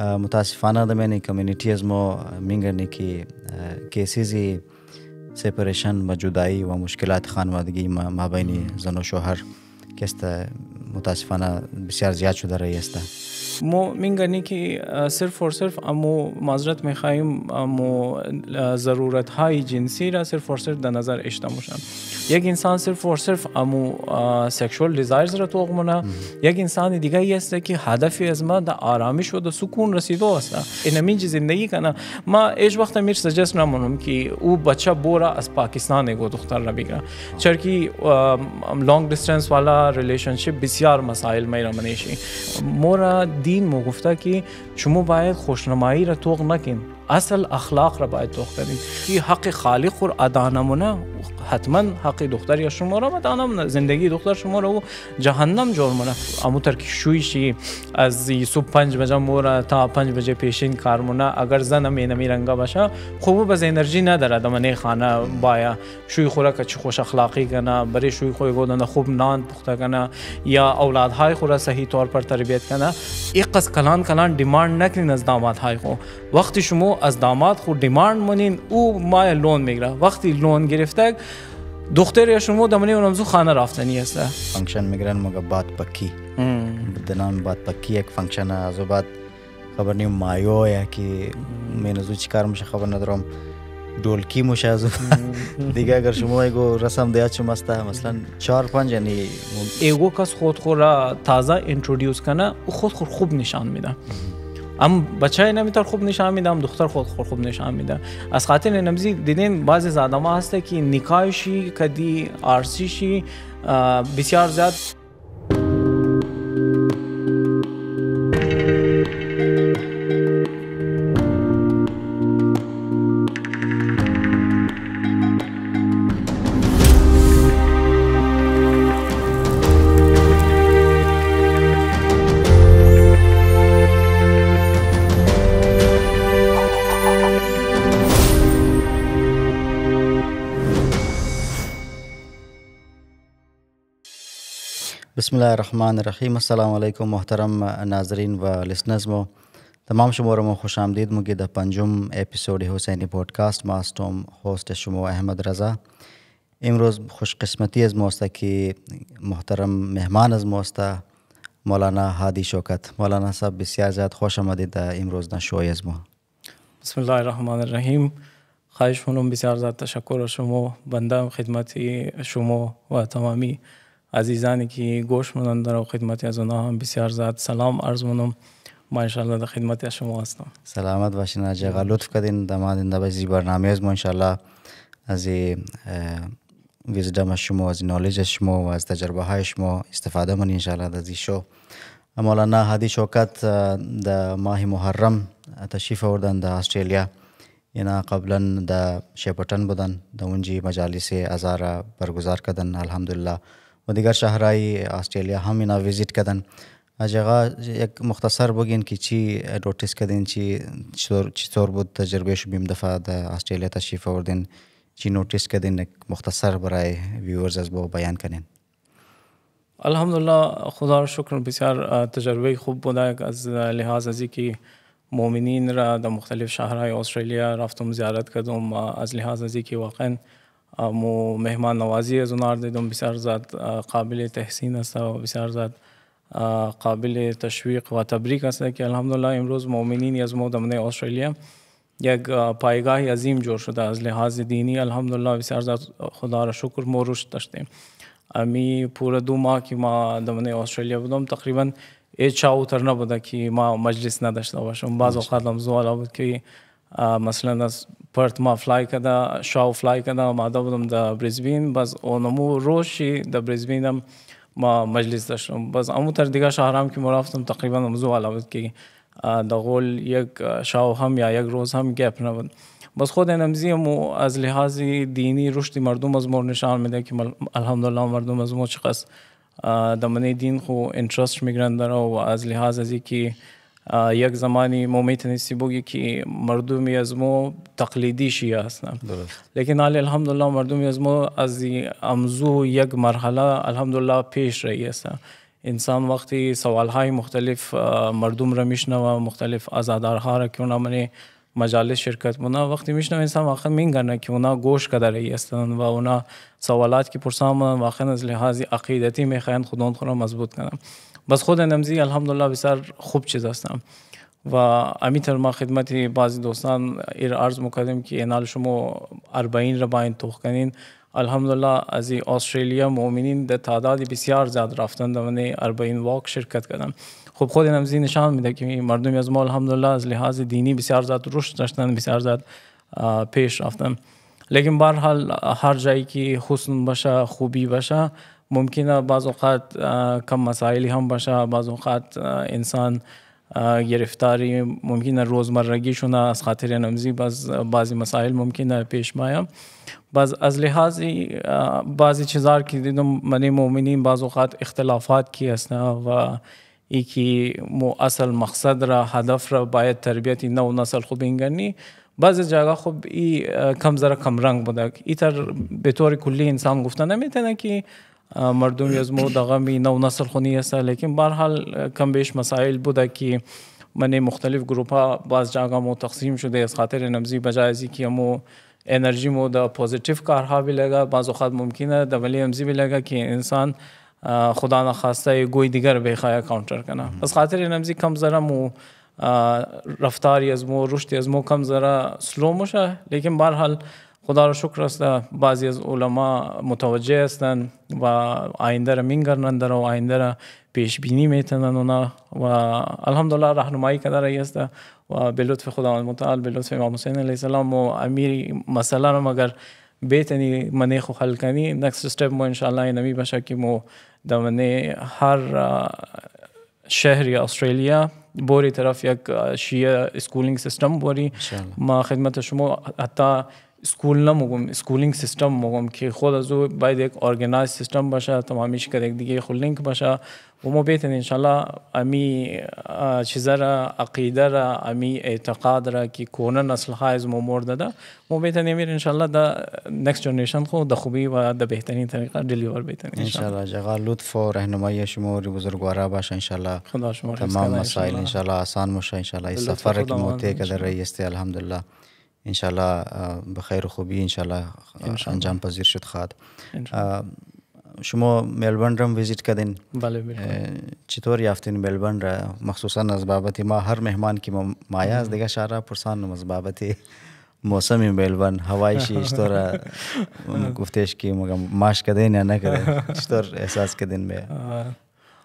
متاسفانه da yani communities मो मिंगने की केसेस सेपरेशन व जुदाई व मुश्किलात خانوادگی مابین زن و شوهر که است متاسفانه بسیار زیاد شده رही است مو میگنی که صرف و صرف امو معذرت میخواهیم امو ضرورت های جنسی را صرف و صرف در نظر اشته موشن یک انسان صرف و صرف امو سکشوال دیزایرز را توق مونه یک انسان دیگه است که هدفی از ما در آرامش و در سکون رسیدو است این همین زندگی کنه ما ایش وقت میر سجست نمونم که او بچه بورا از پاکستان گو دختر را چرکی چرا لانگ دیستنس والا ریلیشنشپ بسیار مسائل را منیشی مورا دین مو گفته که شما باید خوشنمایی را توق نکن اصل اخلاق را باید دخترین این حق خالق رو ادا نمونه حتما حق دختر یا شما را ادا نمونه زندگی دختر شما را او جهنم جور مونه اموتر که شویشی از صبح پنج بجه مورا تا پنج بجه پیشین کار مونه اگر زن مینمی رنگا باشه خوب بز انرژی نداره دمنه خانه بایا شوی خورا که چی خوش اخلاقی کنه برای شوی خوی گودن خوب نان پخته کنه یا اولادهای خورا صحیح طور پر تربیت کنه یک قص کلان کلان ډیماند نکړي نزدامات های خو وخت شما از داماد خود دیماند مونین او ما لون میگره وقتی لون گرفتک دختر یا شما دمنی اونم زو خانه رفتنی است فانکشن میگرن مگه بات پکی بدنام بات پکی یک فانکشن از بعد خبر نیم مایو یا که من ازو چیکار میشه خبر ندارم دولکی میشه از دیگه اگر شما ایگو رسم دیاد شما است مثلا چهار پنج یعنی ایگو کس خود خود را تازه انترودیوز کنه او خود خود خوب نشان میده هم بچه نمیتر خوب نشان میدم دختر خود خوب نشان میده از خاطر نمزی دیدین بعضی از آدم هسته که نکایشی کدی آرسیشی بسیار زیاد بسم الله الرحمن الرحیم السلام علیکم محترم ناظرین و لسنرز مو تمام شما رو خوش آمدید مگه د پنجم اپیزود حسینی پودکاست ماستوم هاست شما احمد رضا امروز خوش قسمتی از موستا که محترم مهمان از موستا مولانا هادی شوکت مولانا صاحب بسیار زیاد خوش آمدید در امروز نشوی از ما بسم الله الرحمن الرحیم خواهش کنم بسیار زیاد تشکر شما بنده خدمت شما و تمامی عزیزانی که گوش میدن در خدمتی از اونها هم بسیار زیاد سلام عرض مونم ما انشالله در خدمت شما هستم سلامت باشین اجاقا لطف کردین در مورد در برنامه از ما انشالله از ویزدم شما از نالج شما و از تجربه های شما استفاده من انشالله از شو مولانا هادی شوکت در ماه محرم تشریف آوردن در استرالیا اینا قبلا در شیپرتن بودن در اونجی مجالس ازار برگزار کردن الحمدلله و دیگر شهرهای استرالیا هم اینا ویزیت کردن از یک مختصر بگین که چی نوتیس کردین چی چطور بود تجربه شو بیم دفعه در استرالیا تشریف آوردین چی نوتیس کردین مختصر برای ویورز از با بیان کنین الحمدلله خدا را شکر بسیار تجربه خوب بوده از لحاظ از که مؤمنین را در مختلف شهرهای استرالیا رفتم زیارت کردم از لحاظ از که واقعا مو مهمان نوازی از اونار دیدم بسیار زیاد قابل تحسین است و بسیار زیاد قابل تشویق و تبریک است که الحمدلله امروز مؤمنین از مودمنه استرالیا یک پایگاه عظیم جور شده از لحاظ دینی الحمدلله بسیار زیاد خدا را شکر ما رشد داشتیم امی پورا دو ماه که ما دمنه استرالیا بودم تقریبا هیچ اوتر نبوده که ما مجلس نداشته باشم بعض اوقات هم زوالا بود که مثلا از پرت ما فلای کدا شاو فلای کدا ما دا بودم دا برزبین باز اونمو روشی دا برزبینم ما مجلس داشتم باز امو تر دیگه شهرام که مرفتم تقریبا موضوع علاوه که دا غول یک شاو هم یا یک روز هم گپ نبود باز خود نمزی مو از لحاظ دینی رشد مردم از مور نشان میده که الحمدلله مردم از ما چقدر د منی دین خو انترست میگیرن داره و از لحاظ از اینکه یک زمانی موم تصیبوں کی مردم عزم و تخلیدی شیعہ سنا لیکن عالیہ الحمد للہ مردم عظم و از امزو یک مرحلہ الحمد للہ پیش رہی ہے انسان وقتی ہی سوالحی مختلف مردم را میشنوه مختلف ازادارها را رکھوں نہ منے маҷалле ширкат буна вақте мешунавад инсон вақан мегарна ки уна гӯш кадараи ҳастанд ва уна саволат ки пурсан бунад вақан аз лиҳази ақидатӣ мехоянд худон хуро мазбут канам бас худе намзи алҳамдулла бисар хуб чиз ҳастам ва амитар ма хидмати баъзи дӯстан ир арз мукардем ки энал шумо арбаинро байн тух канин алҳамдулла ази австралия муъминин да таъдади бисёр зиёд рафтанд да мане арбаин вок ширкат кардам خب خود اینم زین نشان میده که مردمی از ما الحمدلله از لحاظ دینی بسیار زیاد رشد داشتن بسیار زیاد پیش رفتن لیکن بر حال هر جایی که حسن باشه خوبی باشه ممکنه بعض اوقات کم مسائلی هم باشه بعض اوقات انسان گرفتاری ممکنه روزمرگی شونه از خاطر نمزی باز بعضی مسائل ممکنه پیش مایه باز از لحاظ بعضی چیزار که دیدم من مؤمنین بعض اوقات اختلافات کی هستن و یکی مو اصل مقصد را هدف را باید تربیت نو نسل خوب بینگرنی بعض جاگا خب ای کم ذره کم رنگ بوده ای تر به طور کلی انسان گفته نمیتونه که مردم از مو دغه می نو نسل خونی است لیکن به حال کم بیش مسائل بوده که من مختلف گروپ ها بعض جاگا مو تقسیم شده از خاطر نمزی بجای از که مو انرژی مو د پوزیټیو کارها به لگا بعض وخت ممکنه د ولی امزی به لگا که انسان خدا نخواسته گوی دیگر بخواه کانتر کنه از خاطر نمزی کم ذره مو رفتاری از مو رشدی از مو کم ذره سلو میشه لیکن برحال خدا رو شکر است بعضی از علما متوجه هستند و آینده را مینگرنند و آینده را پیش بینی میتنند اونا و الحمدلله راهنمایی کدر است و به لطف خداوند متعال به لطف امام حسین علیه السلام و امیر مسئله را مگر بیتنی منی خو حل کنی نکست استپ مو ان شاء الله نمی باشه که مو در منی هر شهر یا استرالیا بوری طرف یک شیه سکولینگ سیستم بوری ما خدمت شما حتی اسکول مگم اسکولینگ سیستم مگم که خود از او باید یک ارگنایز سیستم باشه تمامیش که یک دیگه خود لینک باشه و ما بیتن انشالله امی چیزا را عقیده را امی اعتقاد را که کونه نسل های از مور داده ما بیتن امیر انشالله دا نکس جنریشن خو د خوبی و د بهترین طریقه دلیور بیتن انشالله جغا لطف و رهنمایی شما رو بزرگوارا باشه انشالله خدا شما تمام مسائل انشالله آسان مشه انشالله سفر که موته که در رئیسته الحمدلله ان شاء الله به خیر و خوبی ان شاء الله انجام پذیر شد خواهد شما ملبورن را ویزیت کردین بله چطور یافتین ملبورن را مخصوصا از بابت ما هر مهمان که مایه از دیگه شهر پرسان از بابت موسم ملبورن هوای شی چطور گفتش که ماش کردین یا نکردین چطور احساس کردین به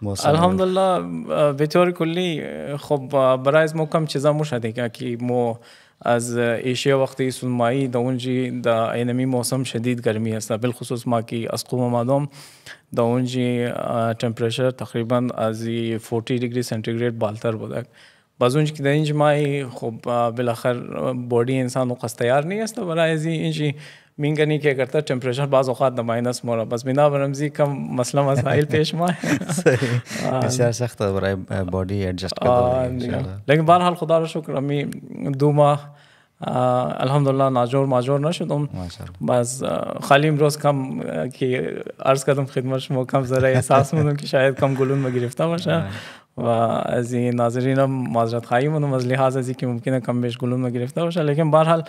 موسم الحمدلله به طور کلی خب برای از مو کم چیزا مو شده که مو از ایشیا وقتی سنمایی در اونجی در اینمی موسم شدید گرمی است بالخصوص ما که از قوم آمدم در اونجی تمپریچر تقریبا از 40 ڈگری سنتیگریڈ بالتر بودک باز اونج که در اینج مای خب بالاخر بادی انسان قصد تیار نیست برای از اینجی میگنی که اگر تمپریچر بعض اوقات ماینس مورا بس بنا برمزی کم مسئله مسائل پیش ما بسیار سخت برای باڈی ایڈجسٹ کردن لیکن بهر حال خدا رو شکر امی دو ماه الحمدلله ناجور ماجور نشدم بس خالی امروز کم که عرض کردم خدمت شما کم ذره احساس موندم که شاید کم گلون ما گرفته باشه و از این ناظرین معذرت خواهی مونم از لحاظ از که ممکنه کم بیش گلوم گرفته باشه لیکن برحال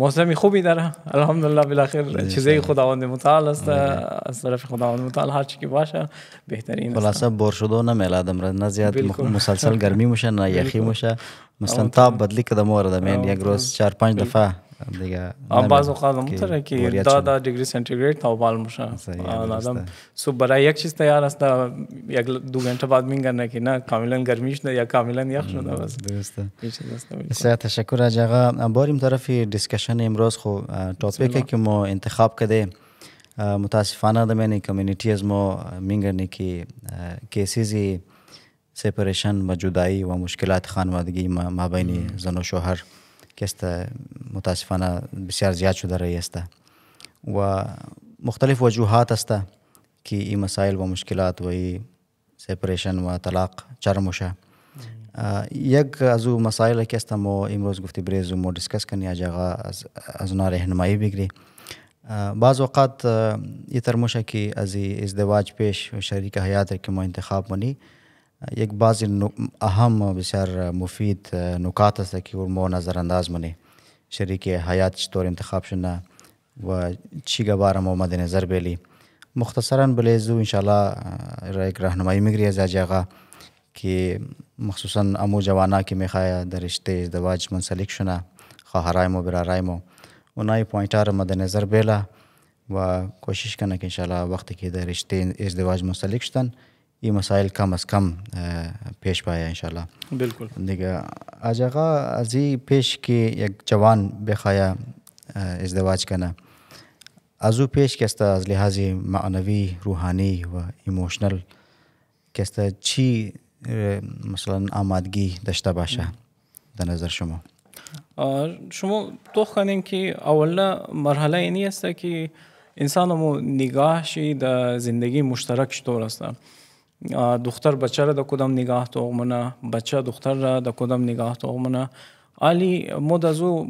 حال خوبی داره الحمدلله بالاخر چیزی خداوند متعال است از طرف خداوند متعال هر چی که باشه بهترین است خلاصه و نمیلادم را نه زیاد مسلسل گرمی میشه نه یخی میشه مثلا تاب بدلی که مورد من یعنی یک روز 4 پنج دفعه دیگه بعض اوقات متره که دادا دیگری سنتیگراد تا بالا میشه آدم سو برای یک چیز تیار است یک دو گنته بعد میگن که نه کاملا گرمیش نه یا کاملا یخ شده بس درسته بسیار تشکر از جگا باریم طرف ڈسکشن امروز خو ٹاپک ہے کہ مو انتخاب کدے متاسفانہ دا میں نے کمیونٹیز مو مینگرنے کی کیسز سپریشن و جدائی و مشکلات خانوادگی مابین زن و شوہر که متاسفانه بسیار زیاد شده رایی است و مختلف وجوهات است که این مسائل و مشکلات و این سپریشن و طلاق چرم شه یک از او مسائل که است ما امروز گفتی بریز و ما ڈسکس کنی از از از اونا راهنمایی بگیری بعض اوقات یہ ترموشہ کی از ازدواج پیش شریک حیات کے ما انتخاب منی یک بعضی اهم بسیار مفید نکات است که ما نظر انداز منه شریک حیات چطور انتخاب شنه و چی باره ما مد نظر بلی مختصرا بلی زو انشاءالله را یک راهنمایی میگری از جاگا که مخصوصا امو جوانا که میخواه در رشته ازدواج منسلک شنه خواهرای مو برارای مو اونای پوینت را مد نظر بیلا و کوشش کنه که انشاءالله وقتی که در رشته ازدواج منسلک شدن ये मसाइल कम अज़ कम पेश पाया इन बिल्कुल देखा आज आगा अजी पेश के एक जवान बेखाया ازدواج کنه از او پیش کسته از لحاظ معنوی روحانی و ایموشنل کسته چی مثلا آمادگی داشته باشه در نظر شما شما توخ کنین که اولا مرحله اینی است که انسان مو نگاهشی در زندگی مشترک چطور است духтар бачара да кудам нигаҳ тоғмуна бача духтарра да кудам нигаҳ тоғмуна вале мо да зу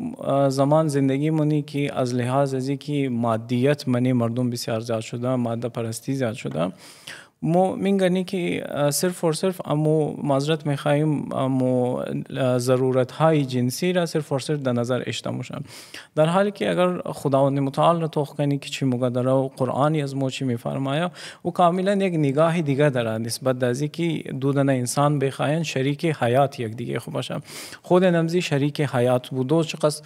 замон зиндагӣ мони ки аз лиҳоз аз и ки маддият мани мардум бисёр зиёд шуда маддапарастӣ зиёд шуда مومنگ گنی کی صرف اور صرف امو معذرت میں خائم امو ضرورت ہائی جنسی را صرف اور صرف دا نظر اشتمشا در حال کہ اگر خدا نے مطالعہ تو قین چھ مغدر و قرآن ازمو چھ میں فرمایا وہ کاملا ایک نگاہ دیگر درا نسبت دازی کی دودنا انسان بے خائن شریک حیات ہی اقدی خباشہ خود نمزی شریک حیات وہ دو چکس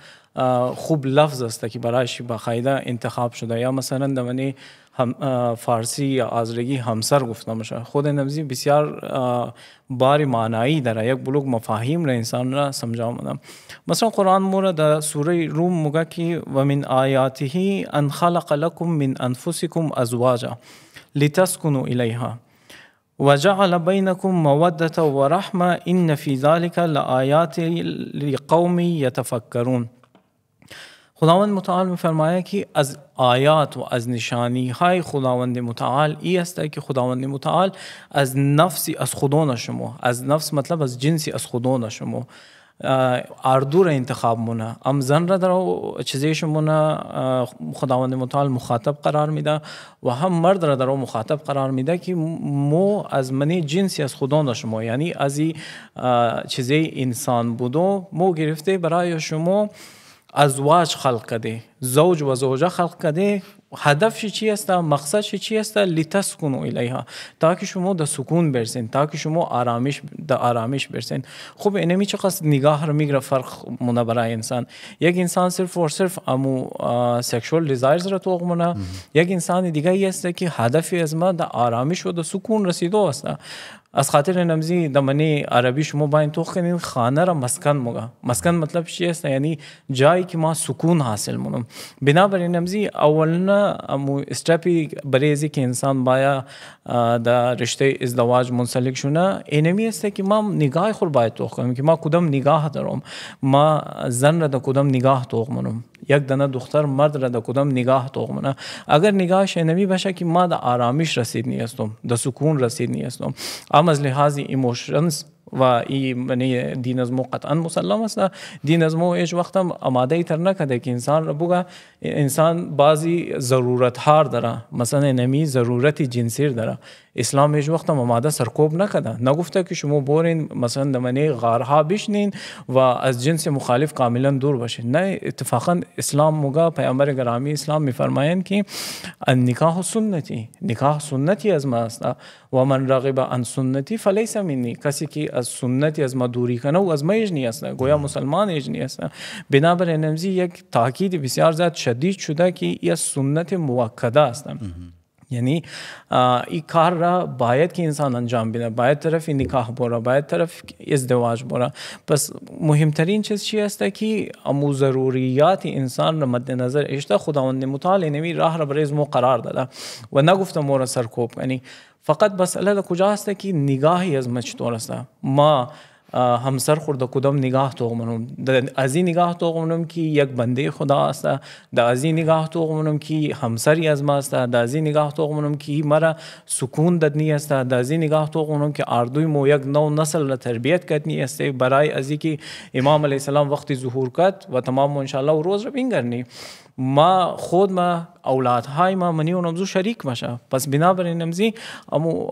خوب لفظ است که برایش بقاعده انتخاب شده یا مثلا دمانی هم فارسی یا آزرگی همسر گفته میشه خود نمزی بسیار باری معنایی داره یک بلوک مفاهیم را انسان را سمجھا مثلا قرآن مورا در سوره روم مگه که و من آیاته ان خلق لکم من انفسکم ازواجا لتسکنو الیها بینکم مودت و رحمه این فی ذلک لآیات لقوم یتفکرون خداوند متعال میفرماید که از آیات و از نشانی های خداوند متعال ای است که خداوند متعال از نفسی از خودون شما از نفس مطلب از جنسی از خودون شما اردو را انتخاب مونه ام زن را در چیزی نه خداوند متعال مخاطب قرار میده و هم مرد را در مخاطب قرار میده که مو از منی جنسی از خدا شما یعنی از چیزی انسان بودو مو گرفته برای شما ازواج خلق کرده زوج و زوجه خلق کرده هدفش چی است مقصدش چی است کنو الیها تا که شما در سکون برسین تا شما آرامش در آرامش برسین خوب، اینمی چقدر نگاه رو میگره فرق مونه برای انسان یک انسان صرف و صرف امو سیکشول دیزایرز رو توق مونه یک انسان دیگه است که هدفی از ما در آرامش و در سکون رسیدو است از خاطر نمزی دمنی عربی شما باید توخ کنین خانه را مسکن مگا مسکن مطلب چی است یعنی جایی که ما سکون حاصل مونم بنابراین نمزی اولنا امو استپی بریزی که انسان بایا دا رشته ازدواج منسلک شونه اینمی است که ما نگاه خور باید توخ کنیم که ما کدام نگاه دارم ما زن را دا کدام نگاه توخ مونم یک دنه دختر مرد را در کدام نگاه تخمنه اگر نگاه شنوی باشه که ما در آرامش رسید نیستم در سکون رسید نیستم اما از لحاظ ایموشنز و این دین از مو قطعا مسلم است دین از مو هیچ وقت هم آماده تر نکده که انسان را بگه انسان بعضی ضرورت هار داره مثلا نمی ضرورت جنسی داره اسلام هیچ وقت مماده سرکوب نکده نگفته که شما بورین مثلا دمنه غارها بشنین و از جنس مخالف کاملا دور باشین نه اتفاقا اسلام مگا پیامبر گرامی اسلام میفرماین که نکاح سنتی نکاح سنتی از ما است و من راغب ان سنتی فلیس منی کسی که از سنتی از ما دوری کنه و از ما نی نیست گویا مسلمان ایجنی است بنابراین نمزی یک تاکید بسیار زیاد شدید شده که یه سنت موکده هستم یعنی این کار را باید که انسان انجام بده باید طرف نکاح بره باید طرف ازدواج بره پس مهمترین چیز چی است که امو ضروریات انسان را مد نظر اشته خداوند متعال نمی راه را برای مو قرار داده و نگفته مو را سرکوب یعنی فقط مسئله کجا است که نگاهی از ما چطور است ما همسر خورده کدام نگاه تو منم از این نگاه تو منم که یک بنده خدا است د از این نگاه تو منم که همسری از ما است د از این نگاه تو منم که مرا سکون ددنی است د از این نگاه تو منم که اردوی مو یک نو نسل را تربیت کنی است برای ازی کی امام علیه السلام وقتی ظهور کرد و تمام ان شاء الله روز رو بینگرنی ما خود ما اولادهای ما من اون امزو شریک باشه پس بنابر این امزی امو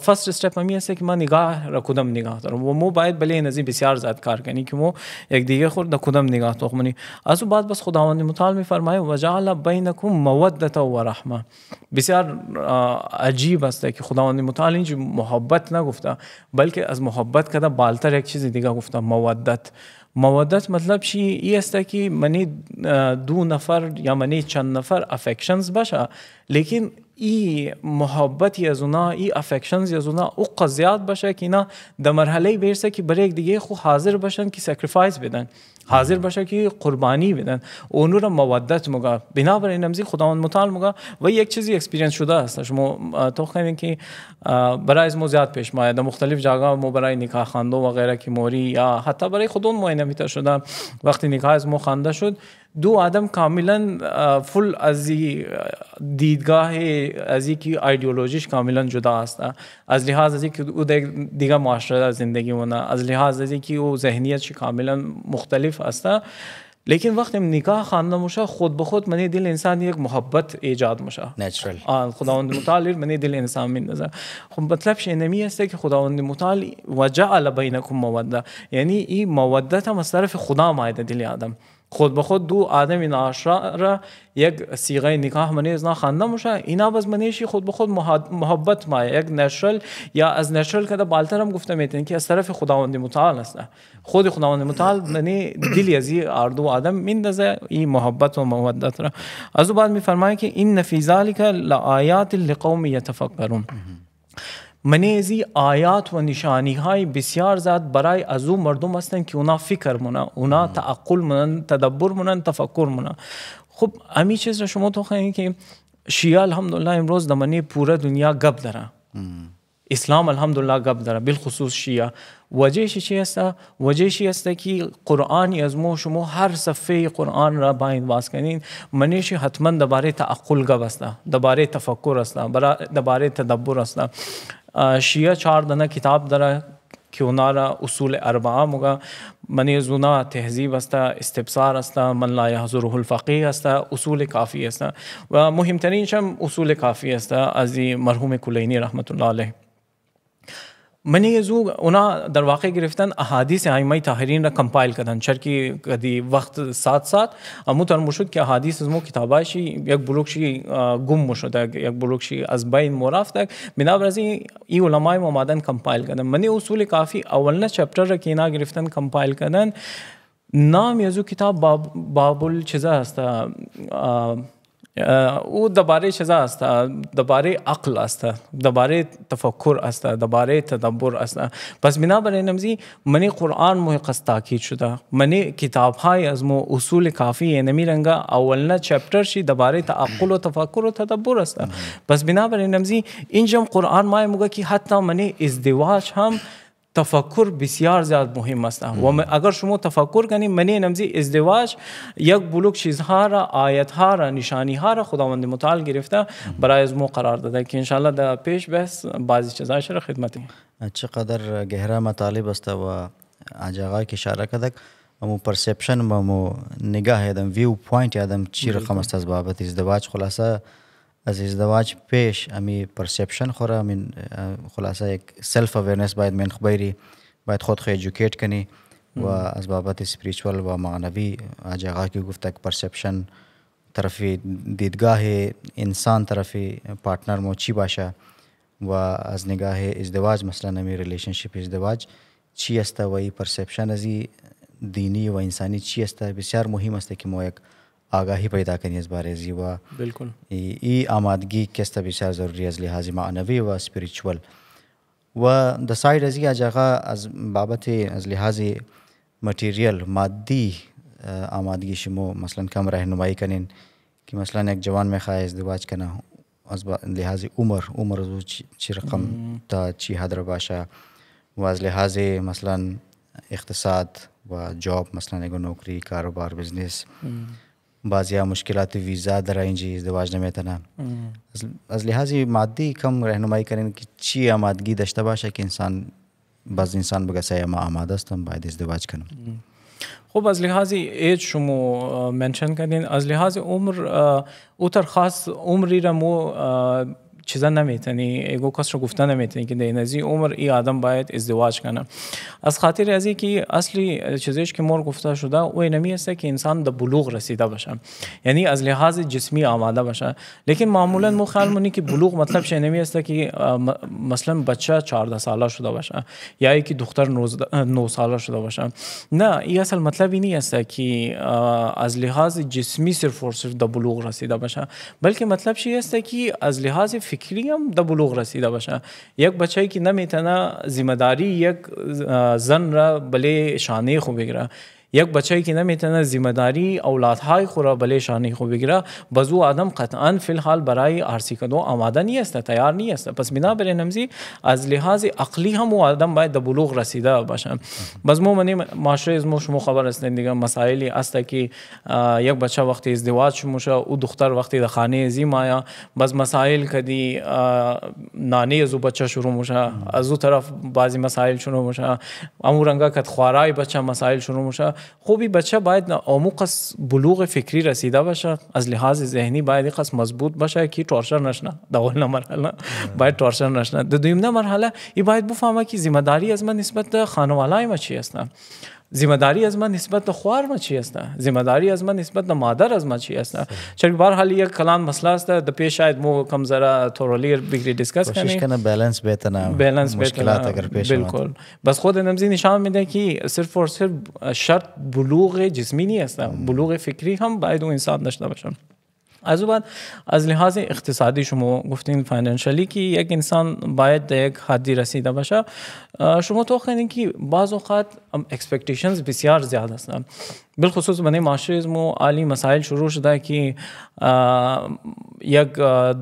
فرست استپ همی است که ما نگاه را کدام نگاه دارم و مو باید بله نزی بسیار زیاد کار کنی که مو یک دیگه خود دا کدام نگاه تو خمنی از بعد بس خداوند متعال می فرمایه و جعل بینکم موده و رحمه بسیار عجیب است که خداوند متعال اینج محبت نگفته بلکه از محبت کده بالتر یک چیز دیگه گفته مودت مودت مطلب ای است یہ منی دو نفر یا منی چند نفر افیکشنس باشه لیکن ای محبتی از اونا ای افکشنز از اونا او قضیات باشه که اینا در مرحله برسه که برای دیگه خو حاضر باشن که سکریفایس بدن حاضر باشه که قربانی بدن اونو را مودت مگا بنابراین نمزی خداوند متعال مگا و یک چیزی اکسپیرینس شده است شما تو خیلی که برای از مو زیاد پیش ماید در مختلف جاگا مو برای نکاح خاندو و غیره که موری یا حتی برای خودون معاینه میتا شده وقتی نکاح از مو خانده شد دو آدم کاملا فل از دیدگاه از یکی ایدئولوژیش کاملا جدا است از لحاظ از که او دیگه معاشره در زندگی مونه از لحاظ از که او ذهنیتش کاملا مختلف است لیکن وقتی نکاح خانده میشه خود به خود منی دل انسان یک محبت ایجاد میشه نچرال خداوند متعال منی دل انسان نظر خب مطلبش اینمی است که خداوند متعال وجعل بینکم موده یعنی این مودت هم از طرف خدا مایده دل آدم خود به خود دو آدم این را یک سیغه نکاح منی از خانده مشه اینا باز منیشی خود به خود محبت ما یک نشل یا از نشل که بالتر هم گفته میتین که از طرف خداوند متعال است خود خداوند متعال منی دل یزی اردو آدم میندازه این محبت و مودت را از بعد میفرمایه که این نفیزالی که لآیات لقوم یتفکرون منیزی آیات و نشانی های بسیار زد برای از او مردم هستن که اونا فکر مونن اونا تعقل مونن تدبر مونن تفکر مونن خب امی چیز را شما تو خواهید که شیعه الحمدلله امروز در منی پوره دنیا گب داره اسلام الحمدلله گب داره بالخصوص شیعه وجهش چی است وجهش است که قرآن از ما شما هر صفحه قرآن را باید باز کنین منیش حتما درباره تعقل گب است درباره تفکر است درباره تدبر است شیعہ چار دنہ کتاب درا کیونارا اصول اربام مگا منی زنا تہذیب استبصار استفسار من لا حضر الفقی استا اصول کافی استا و مهمترین شم اصول کافی استا عزی مرحوم کلینی رحمت اللہ علیہ منیزو اونا در واقع گرفتن احادیث ائمه طاهرین را کمپایل کردن چرکی کدی وقت سات سات امو تر مشد که احادیث از مو کتابا شی یک بلوک شی گم مشد یک بلوک شی از بین مرافت بنا بر ای علماء ممادن کمپایل کردن منی اصول کافی اولنا چپٹر را کینا گرفتن کمپایل کردن نام یزو کتاب باب بابل چیزا هستا او دباره چیزا است دباره عقل است دباره تفکر است دباره تدبر است پس بنابراین نمزی منی قرآن محق است تاکید شده منی کتاب های از مو اصول کافی یعنی رنگا اولنا چپتر شی دباره تعقل و تفکر و تدبر است پس بنابراین نمزی اینجم قرآن ما موگه که حتی منی ازدواج هم تفکر بسیار زیاد مهم است و اگر شما تفکر کنید منی نمزی ازدواج یک بلوک چیزها را آیت ها را نشانی ها را خداوند متعال گرفته برای از ما قرار داده که انشالله در پیش بس بعضی چیزاش را خدمت چقدر گهره مطالب است و اجاغا که اشاره کدک امو پرسپشن و امو نگاه یادم ویو پوینت یادم چی رقم است از بابت ازدواج خلاصه از ازدواج پیش امی پرسپشن خوره امین خلاصه یک سلف اویرنس باید من خبری باید خود خو ایجوکیت کنی و از بابت سپریچوال و معنوی از جگہ کی گفتک پرسپشن طرفی دیدگاه انسان طرفی پارتنر مو چی باشه و از نگاه ازدواج مثلا امی ریلیشنشپ ازدواج چی است و ای پرسپشن از دینی و انسانی چی است بسیار مهم است که ما یک آگاही پیدا کنی از باره زیوا بالکل ای آمادگی کس بسیار ضروری از لحاظ معنوی و سپریچوال و د سای رزی اجاغا از بابت از لحاظ مٹیریل مادی آمادگی شما مثلا کم رهنمایی کنین که مثلا یک جوان میخواه ازدواج کنه از لحاظ عمر عمر از چی رقم تا چی حد باشه و از لحاظ مثلا اقتصاد و جاب مثلا یک نوکری کاروبار بزنس بازیا ہاں مشکلات ویزا درائیں جی ازدواج اس از اضلح مادی کم رہنمائی کریں کہ چی آمادگی دشتہ دشتبہ کہ انسان بعض انسان بھسا آماد خوب از لحاظ ایج ایج شمشن کردین از لحاظ عمر اتر خاص عمری رمو چیزا نمیتنی یعنی ایگو کس رو گفته نمیتنی یعنی که دین نزی عمر ای آدم باید ازدواج کنه از خاطر از که اصلی چیزیش که مور گفته شده او نمی است که انسان به بلوغ رسیده باشه یعنی از لحاظ جسمی آماده باشه لیکن معمولا مو خیال که بلوغ مطلب چه نمی است که مثلا بچه 14 ساله شده باشه یا ای که دختر 9 ساله شده باشه نه این اصل مطلب اینی است که از لحاظ جسمی صرف و صرف د بلوغ رسیده باشه بلکه مطلب شی است که از لحاظ فکر فکری هم به بلوغ رسیده باشه یک بچه که نمیتونه ذمه یک زن را بله شانه خو بگیره یک بچه که نمیتونه زیمداری اولادهای خود را بله شانی خو بگیره بزو آدم قطعا فی الحال برای عرصی کدو آماده نیست تیار نیست پس بنابر نمزی از لحاظ عقلی هم و آدم باید در بلوغ رسیده باشه بس مو منی معاشره از مو شما خبر است دیگه مسائلی است که یک بچه وقتی ازدواج شموشه او دختر وقتی در خانه زیم آیا بس مسائل کدی نانه از او بچه شروع موشه از او طرف بعضی مسائل شروع موشه امو رنگا کد خوارای بچه مسائل شروع موشه خوبی بچه باید آمو از بلوغ فکری رسیده باشه از لحاظ ذهنی باید قص مضبوط باشه که تورشر نشنه در اول مرحله باید تورشر نشنه در دویم مرحله ای باید بفهمه که ذمہ از من نسبت خانواده ما چی هستن. ذمهداری از من نسبت به خواهر ما چی است ذمهداری از من نسبت به مادر از ما چی است چون به حال یک کلان مسئله است ده پیش شاید مو کم ذره تورولی بگیری دیسکس کنیم کوشش کنه بیلنس بهتر بیلنس مشکلات اگر پیش بالکل بس خود نمزی نشان میده که صرف و صرف شرط بلوغ جسمی نیست بلوغ فکری هم باید اون انسان داشته باشم از بعد از لحاظ اقتصادی شما گفتین فاینانشلی که یک انسان باید باعط دے حادی رسیدہ بشا شموت وقت که بعض اوقات ایکسپیکٹیشنز بسیار زیاد زیادہ بالخصوص بنی معاشرم مو عالی مسائل شروع شده که یک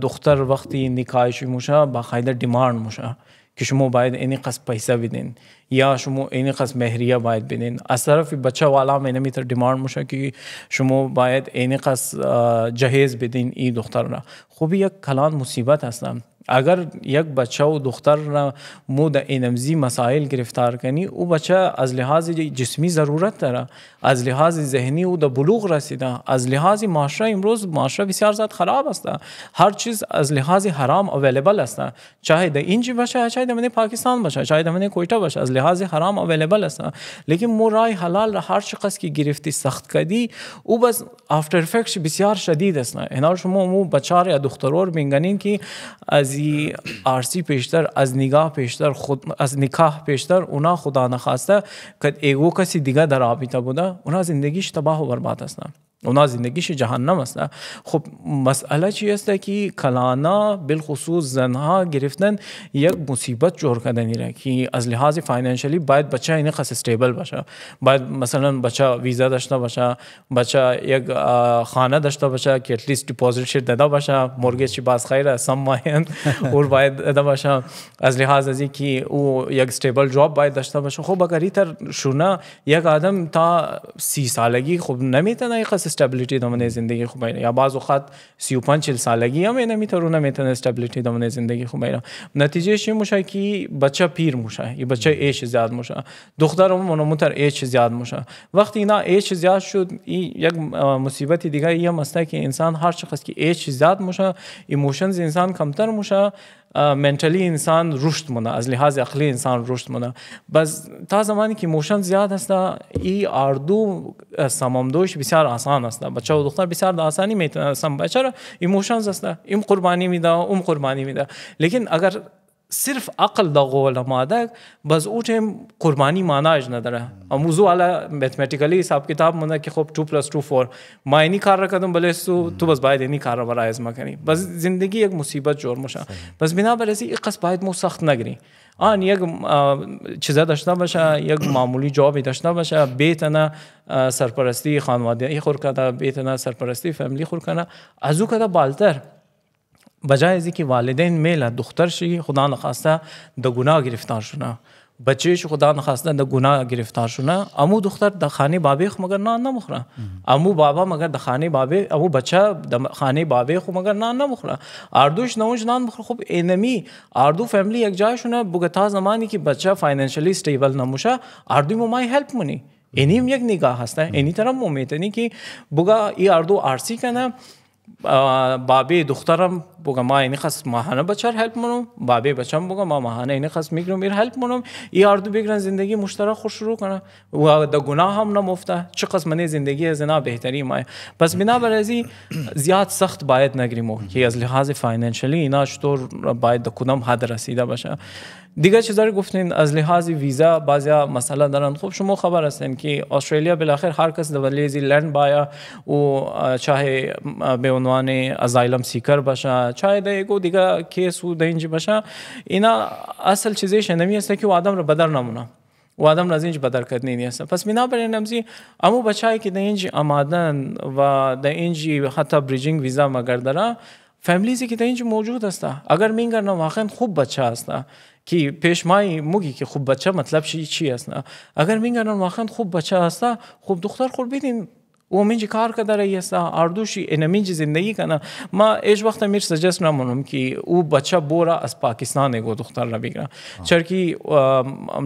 دختر وقتی نکاح شوی موشه باقاعده ڈیمانڈ موشه که شما باید این قسم پیسه بدین یا شما این قسم مهریه باید بدین از طرف بچه والا می نمیتر دیماند میشه که شما باید این قسم جهیز بدین این دختر را خوب یک کلان مصیبت هستم اگر یک بچه و دختر را مو در انمزی مسائل گرفتار کنی او بچه از لحاظ جسمی ضرورت داره از لحاظ ذهنی او در بلوغ رسیده از لحاظ معاشره امروز معاشره بسیار زیاد خراب است هر چیز از لحاظ حرام اویلیبل است چای در اینجی باشه چای در من پاکستان باشه چاہے در من کویتا باشه از لحاظ حرام اویلیبل است لیکن مو رای حلال را هر چقدر کی گرفتی سخت کردی او بس افتر بسیار شدید است اینا شما مو بچار یا دخترور میگنین کی از قضی آرسی پیشتر از نگاه پیشتر خود از نکاح پیشتر اونا خدا نخواسته که ایگو کسی دیگه در رابطه بوده اونا زندگیش تباه و برباد هستن اونا زندگیش جهنم است خب مسئله چی است که کلانا بالخصوص زنها گرفتن یک مصیبت جور کردنی را که از لحاظ فاینانشلی باید بچه این خاص استیبل باشه باید مثلا بچه ویزا داشته باشه بچه یک خانه داشته باشه که اتلیست دیپوزیت شیر داده باشه مورگیج باز خیر سم ماین اور باید داده باشه از لحاظ از اینکه او یک استیبل جاب باید داشته باشه خب اگر تر شونه یک آدم تا سی سالگی خب نمیتونه این خاص اسٹیبلٹی دمن زندگی خبہ یا بعض اوقات سی سیو پنچ ہلسا لگی ہمیں نہ تن تو من زندگی خبیر نتیجہ شی مشا کی بچہ پیر مشا ہے یہ بچہ ایش زیاد مشا دختر متر ایش زیاد مشا وقت اینا ایش زیاد شد ای مصیبت ہی دکھائی یہ مسئلہ کہ انسان ہر شخص کی ایش زیاد مشا ایموشنز انسان کمتر مشا منتلی انسان رشد مونه از لحاظ عقلی انسان رشد مونه بس تا زمانی که موشن زیاد هست ای اردو سمامدوش بسیار آسان است بچه و دختر بسیار آسانی میتونند سم بچه را ایموشنز این قربانی میده اون قربانی میده لیکن اگر صرف عقل دغه علماده بس اوټ هم قربانی معناج نه دره او موضوع علا میتھمیټیکلی حساب کتاب مونږه کې خوب 2 2 4 ما یې نه کار راکدم بلې سو تو بس باید نه کار ورا از ما کنی بس زندگی یک مصیبت جور مشه بس بنا بر اسی قص باید مو سخت نگیری آن یک چیزا داشته باشه یک معمولی جابی داشته باشه بیتنه سرپرستی خانواده خور کنه بیتنه سرپرستی فامیلی خور کنه از او کده بالتر بجای از اینکه والدین میل دختر شی خدا نخواسته د گناه گرفتار شونه بچه شو خدا نخواسته د گناه گرفتار شونه امو دختر د خانه بابیخ مگر نه نه مخره امو بابا مگر د خانه بابی امو بچه د خانه بابیخ مگر نه نه مخره اردوش نوش نان مخره خب انمی اردو فیملی یک جای شونه بوگتا زمانی که بچه فاینانشلی استیبل نموشه اردو مو مای هلپ مونی اینیم یک نگاه هسته اینی طرف مومیتنی که بوگا ای اردو آرسی کنه بابی دخترم بگم ما این خاص ماهانه بچر هلپ مونم بابی بچم بگم ما ماهانه این خاص میگرم ایر هلپ مونم ای اردو بگرن زندگی مشترک خوش شروع کنه و دا گناه هم نمفته چه قسم زندگی از نه بهتری ما پس بنابر از زیاد سخت باید نگریمو که از لحاظ فاینانشلی اینا چطور باید دا کدام حد رسیده باشه دیگه چیزا رو گفتین از لحاظ ویزا بعضیا مسئله دارن خب شما خبر هستین که استرالیا بالاخره هر کس در نیوزیلند بایا او چاهه به عنوان ازایلم سیکر باشه چاهه د یکو دیگه کیس او دینج باشه اینا اصل چیزش نمی است که او آدم رو بدر نمونه و آدم از اینج بدر کردنی نیست پس بنا بر این امزی امو بچای که د اینج آمدن و د اینج حتی بریجینگ ویزا مگر داره فیملیزی که د اینج موجود هستا اگر مینگر نه واقعا خوب بچه هستا کی پیش مای موگی که خوب بچه مطلب چی چی است اگر میگن ماخند خوب بچه هستا خوب دختر خور بیدین اومین چی کار که داره یستا اردوشی انمین چی زندگی کنه ما ایش وقت میر سجست نمونم که او بچه بورا از پاکستان گو دختر را بگیره چرکی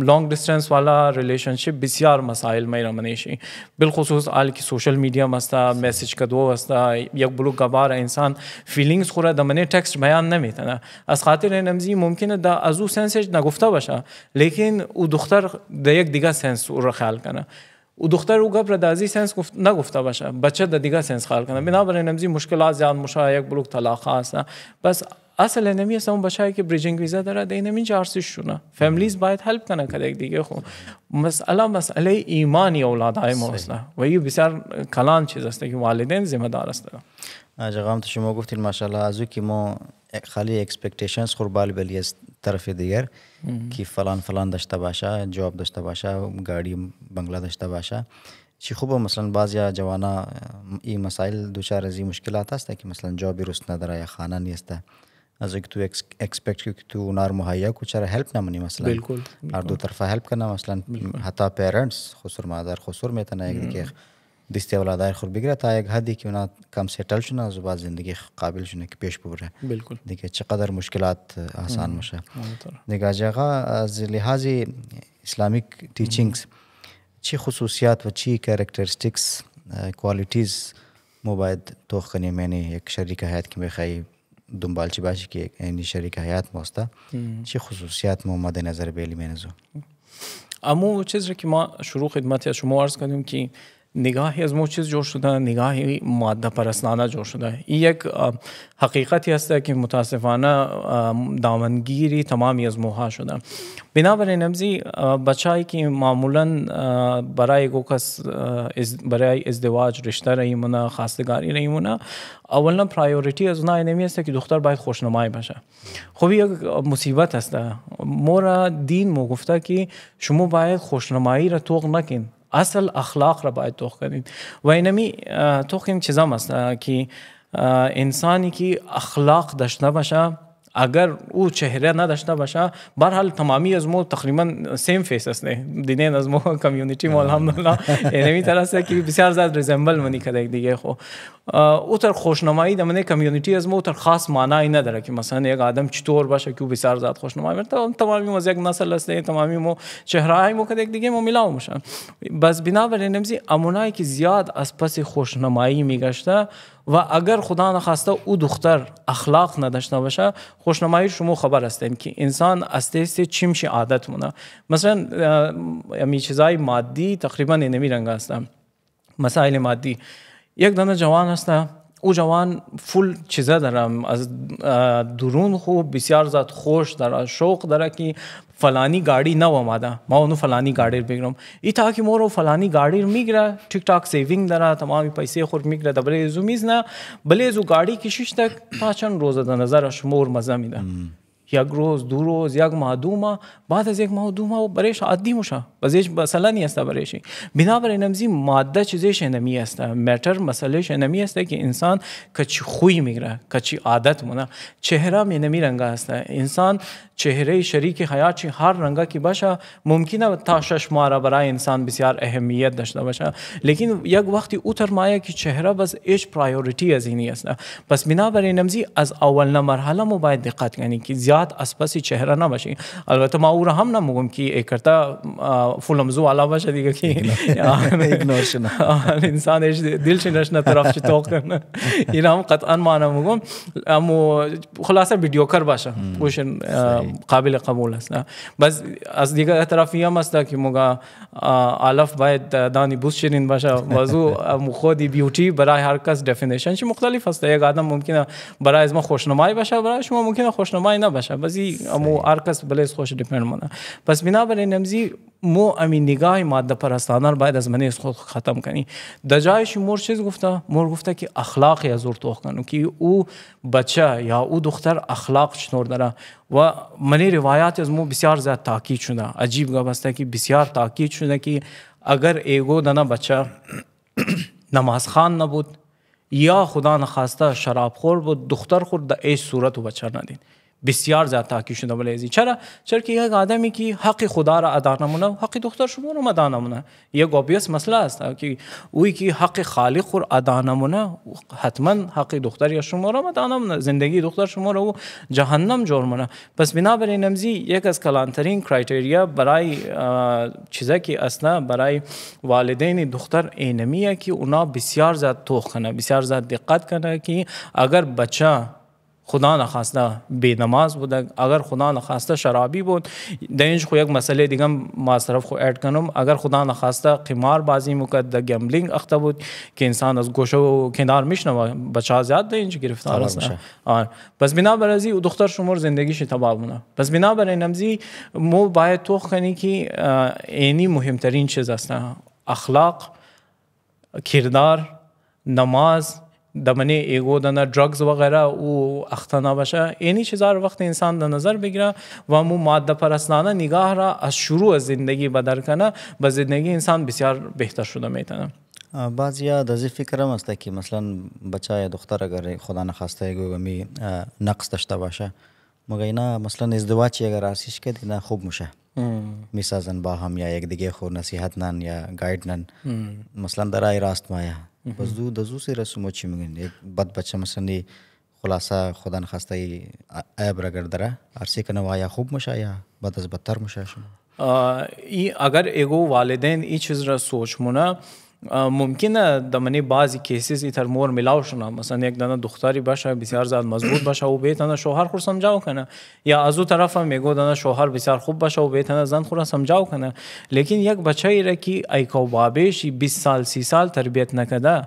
لانگ دیستنس والا ریلیشنشپ بسیار مسائل می رمنیشی بالخصوص آل کی سوشل میڈیا مستا میسج کدو وستا یک بلو گبار انسان فیلینگز خوره دمنه تکست بیان نمیتنه از خاطر این امزی ممکنه دا از او سنسج نگفته باشه لیکن او دختر د یک دیگه سنس او را خیال کنه او دختر او گپ را دازی سنس گفت نگفته باشه بچه در دیگه سنس خلق کنه بنابراین نمزی مشکلات زیاد مشا یک بلوک طلاق هستن بس اصل نمی هستن اون بچه که بریجینگ ویزا داره دین همین جارسش شونه فامیلیز باید هلپ کنه کدک دیگه خو مسئله مسئله ایمانی اولادای ما است و این بسیار کلان چیز است که والدین ذمہ دار هستند اجا غام شما گفتید ماشاءالله از که ما خالی اکسپکتیشنز خور بال بلی است طرف دیگر کی فلان فلان جواب داشته باشه گاڑی بنگلہ دشت باشا یہ خوب بعض یا جوانا ای مسائل دو چار مشکلات که کہ مثلاً رست درا یا کھانا نہیں تو ایکسپیکٹ کیوں کہ مہیا ہیلپ نہ منی بالکل اور دو طرفہ ہیلپ کرنا حتی پیرنٹس خسر مادر خسر میں desteği evladayır bir ta ek hadi ki ona kam settle şuna az bazı zindagi qabil şuna ki peş bure. Bilkul. Dike çi qadar mushkilat asan mışa. Dike jaga az lihazi Islamic teachings çi xususiyat ve çi characteristics qualities موباید توخ کنی معنی یک شریک حیات که میخوایی دنبال چی باشی که یعنی شریک حیات ماستا چه خصوصیات مو مد نظر بیلی منزو اما چیزی که ما شروع خدمتی از شما عرض کردیم که نگاهی از چیز جور شده نگاهی ماده پرستانه جور شده این یک حقیقتی هست که متاسفانه دامنگیری تمامی از موها شده بنابراین امزی بچایی که معمولا برای گوکس برای ازدواج رشته مونه خواستگاری مونه اولا پرایوریتی از اونها اینمی است که دختر باید خوشنمای باشه خب یک مصیبت هست مورا دین مو گفته که شما باید خوشنمایی را توق نکن اصل اخلاق را باید توخ کنید و اینمی توخ این است که انسانی که اخلاق داشته باشه اگر او چهره نداشته باشه به حال تمامی از ما تقریبا سیم فیس است نه دینه از ما کمیونیتی ما الحمدلله اینمی طرح است که بسیار زیاد ریزمبل منی کده دیگه خو او تر خوشنمایی د منی کمیونیتی از ما تر خاص معنی نداره که مثلا یک آدم چطور باشه که او بسیار زیاد خوشنمایی مرد تمامی ما یک نسل است تمامی ما چهره های ما کده دیگه ما میلاو میشن بس بنابر نمزی امونایی که زیاد از پس خوشنمایی میگشته و اگر خدا نخواسته او دختر اخلاق نداشته باشه خوشنمایی شما خبر هستین که انسان از چیمشی عادت مونه مثلا امی یعنی چیزای مادی تقریبا نمی رنگ هستم مسائل مادی یک دانه جوان هسته او جوان فول چیزه دارم از درون خوب بسیار زیاد خوش داره شوق داره که فلانی گاڑی نه اومده ما اونو فلانی گاڑی بگیرم ای تا که مورو فلانی گاڑی میگیره ټیک ټاک سیوینگ داره تمام پیسې خور میگیره دبلې زومیز نه بلې زو گاڑی کشش تک تا چند روزه د نظر شمور مزه میده یک روز دو روز یک ماه دو ماه بعد از یک ماه دو ماه برش عادی مشه وزیش مسئله نیست برایش بنابراین امزی ماده چیزش انمی است متر مسئلهش انمی است که انسان کچی خوی میگره کچی عادت مونه چهره می نمی رنگ است انسان چهره شریک حیات چی هر رنگا کی باشه ممکنه تا شش ماه برای انسان بسیار اهمیت داشته باشه لیکن یک وقتی او ترمایه که چهره بس ایش پرایوریتی از اینی است پس بنابراین امزی از اول مرحله مو باید دقت کنی که زیاد از پس چهره نباشی البته ما او را هم نمیگم که اکرتا فولم زو علا باشه دیگه که انسان ایش دلش طرف چی توق این هم قطعا ما نمیگم اما خلاصه ویدیو کر باشه گوشن قابل قبول است بس از دیگه طرف هم است که مگا آلف باید دانی بوس شرین باشه وزو خودی بیوتی برای هر کس دفنیشن چی مختلف است یک آدم ممکنه برای از ما خوشنمایی باشه برای شما ممکنه خوشنمایی نباشه بس امو هر کس خوش دپنمونه بس بنابراین نمزی мо амин нигаҳи маддапарастанаро баъд аз манес худ хатам канӣ да ҷояши мор чиз гуфта мор гуфта ки ахлақ язуртох кану ки ӯ бача я ӯ духтар ахлақ чинор дара ва мане ривояте аз мо бисёр зиёд таъкид шуда аҷиб гап аста ки бисёр таъкид шуда ки агар эго дана бача намазхан набуд یا خدا نخواسته شراب خور بود دختر خورد در ایش صورت و بچه ندید بسیار زیاد تاکید شده ولی چرا چرا که یک آدمی که حق خدا را ادا نمونه حق دختر شما را ادا نمونه یک اوبیس مسئله است که اوی که حق خالق را ادا نمونه حتما حق دختر یا شما را ادا نمونه زندگی دختر شما را او جهنم جور منه پس بنابراین نمزی یک از کلانترین کرایتریا برای چیزی که اصلا برای والدین دختر اینمیه که اونا بسیار زیاد توخ بسیار زیاد دقت کنه که اگر بچه خدا نخواسته به نماز بودن اگر خدا نخواسته شرابی بود در اینج خو یک مسئله دیگه مصرف خو اډ کنم اگر خدا نخواسته قمار بازی مکد د گامبلینگ اخته بود که انسان از گوشه و کنار میشنوه بچا زیاد در اینج گرفتار است پس بنابر از او دختر شمار زندگیش تباه مونه پس بنابر نمزی مو باید توخ کنی که اینی مهمترین چیز است اخلاق کردار نماز دمنه ایگو دنه درگز و غیره او اختنا باشه اینی چیزا رو وقتی انسان در نظر بگیره و مو ماده پرستانه نگاه را از شروع زندگی بدر کنه به زندگی انسان بسیار بهتر شده میتونه بعضیا د زی فکر هم است که مثلا بچه یا دختر اگر خدا نخواسته ایگو می نقص داشته باشه مگه اینا مثلا ازدواج اگر آسیش کرد اینا خوب میشه میسازن با هم یا یک دیگه خو نصیحت نن یا گایدنن مثلا در راه راست مایا Bazı da zu sera sumo çi megen. Ek bad bacha masani خلاصه خدا نخواسته عیب را گردره عرصه کنه وایا خوب مشه یا بد از بدتر مشه شما اگر اگو والدین ای چیز را سوچ مونه ممکنه دمنه بعضی کیسز ایتر مور ملاو شونه مثلا یک دانه دختری باشه بسیار زیاد مضبوط باشه و بیتنه شوهر خور سمجاو کنه یا از او طرف هم میگو دانه شوهر بسیار خوب باشه و بیتنه زن خور سمجاو کنه لیکن یک بچه ای را که ایکاو بابش 20 سال 30 سال تربیت نکده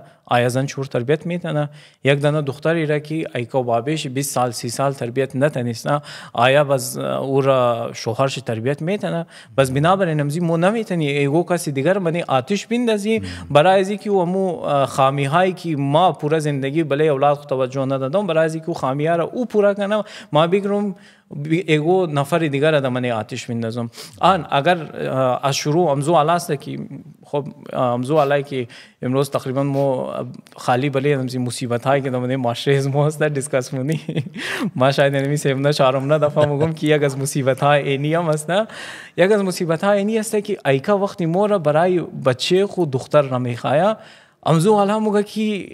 زن چور تربیت میتنه یک دانه دختری را که ایکا بابش 20 سال 30 سال تربیت نه آیا باز او را شوهرش تربیت میتنه بس بر نمزی مو نمیتنی ایگو کسی دیگر منی آتش بیندازی برای ازی که او خامی هایی که ما پورا زندگی بلې اولاد توجه ندادم برای ازی که خامی را او پوره کنه ما بگرم ایگو نفر دیگر در من آتش میندازم آن اگر از شروع امزو علاست که خب امزو علای که امروز تقریبا مو خالی بلی امزی مصیبت هایی که در من معاشره از ماست در دیسکاس مونی ما شاید نمی سیم نه چهارم نه دفعه مگم که یک از مصیبت های اینی هم است نه یک از مصیبت های اینی است که ایکا وقتی مورا برای بچه خود دختر نمیخوایا امزو حالا مگه که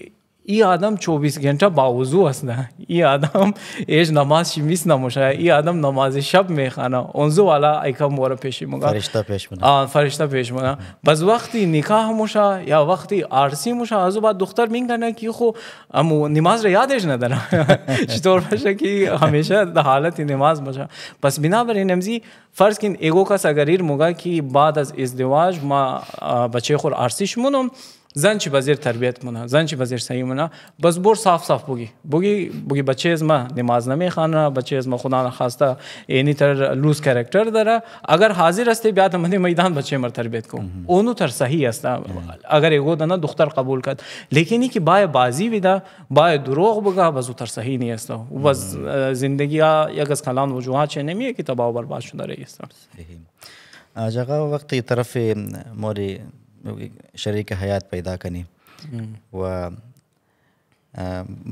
и адам чобис гента баузу аст да и адам эш намаз шимис намоша и адам намази шаб механа онзу вала айка мора пеши мага фаришта пеш мана а фаришта пеш мана баз вақти никаҳ моша я вақти арси моша азу ба духтар мингана ки хо аму намаз ра ядеш надара чи тор паша ки ҳамеша да ҳалати намаз моша пас бинавар ин амзи фарз кин эго кас агар ир мога ки баъд аз издиваҷ ма бачаи хур арси шумунам زن چی بزیر تربیت مونه زن چی بزیر صحیح مونه بس بور صاف صاف بگی بگی بگی بچه از ما نماز نمیخوانه بچه از ما خدا نخواسته اینی تر لوز کرکٹر داره اگر حاضر هستی بیا من میدان بچه مر تربیت کوم اونو تر صحیح است اگر یو دنه دختر قبول کرد لیکن کی بای بازی ودا بای دروغ بگا بس تر صحیح نی است و بس زندگی یگس کلان وجوهات چه نمیه کی تباہ و برباد شده رہی است صحیح اجاغه وقتی طرف موری شریک حیات پیدا کنیم و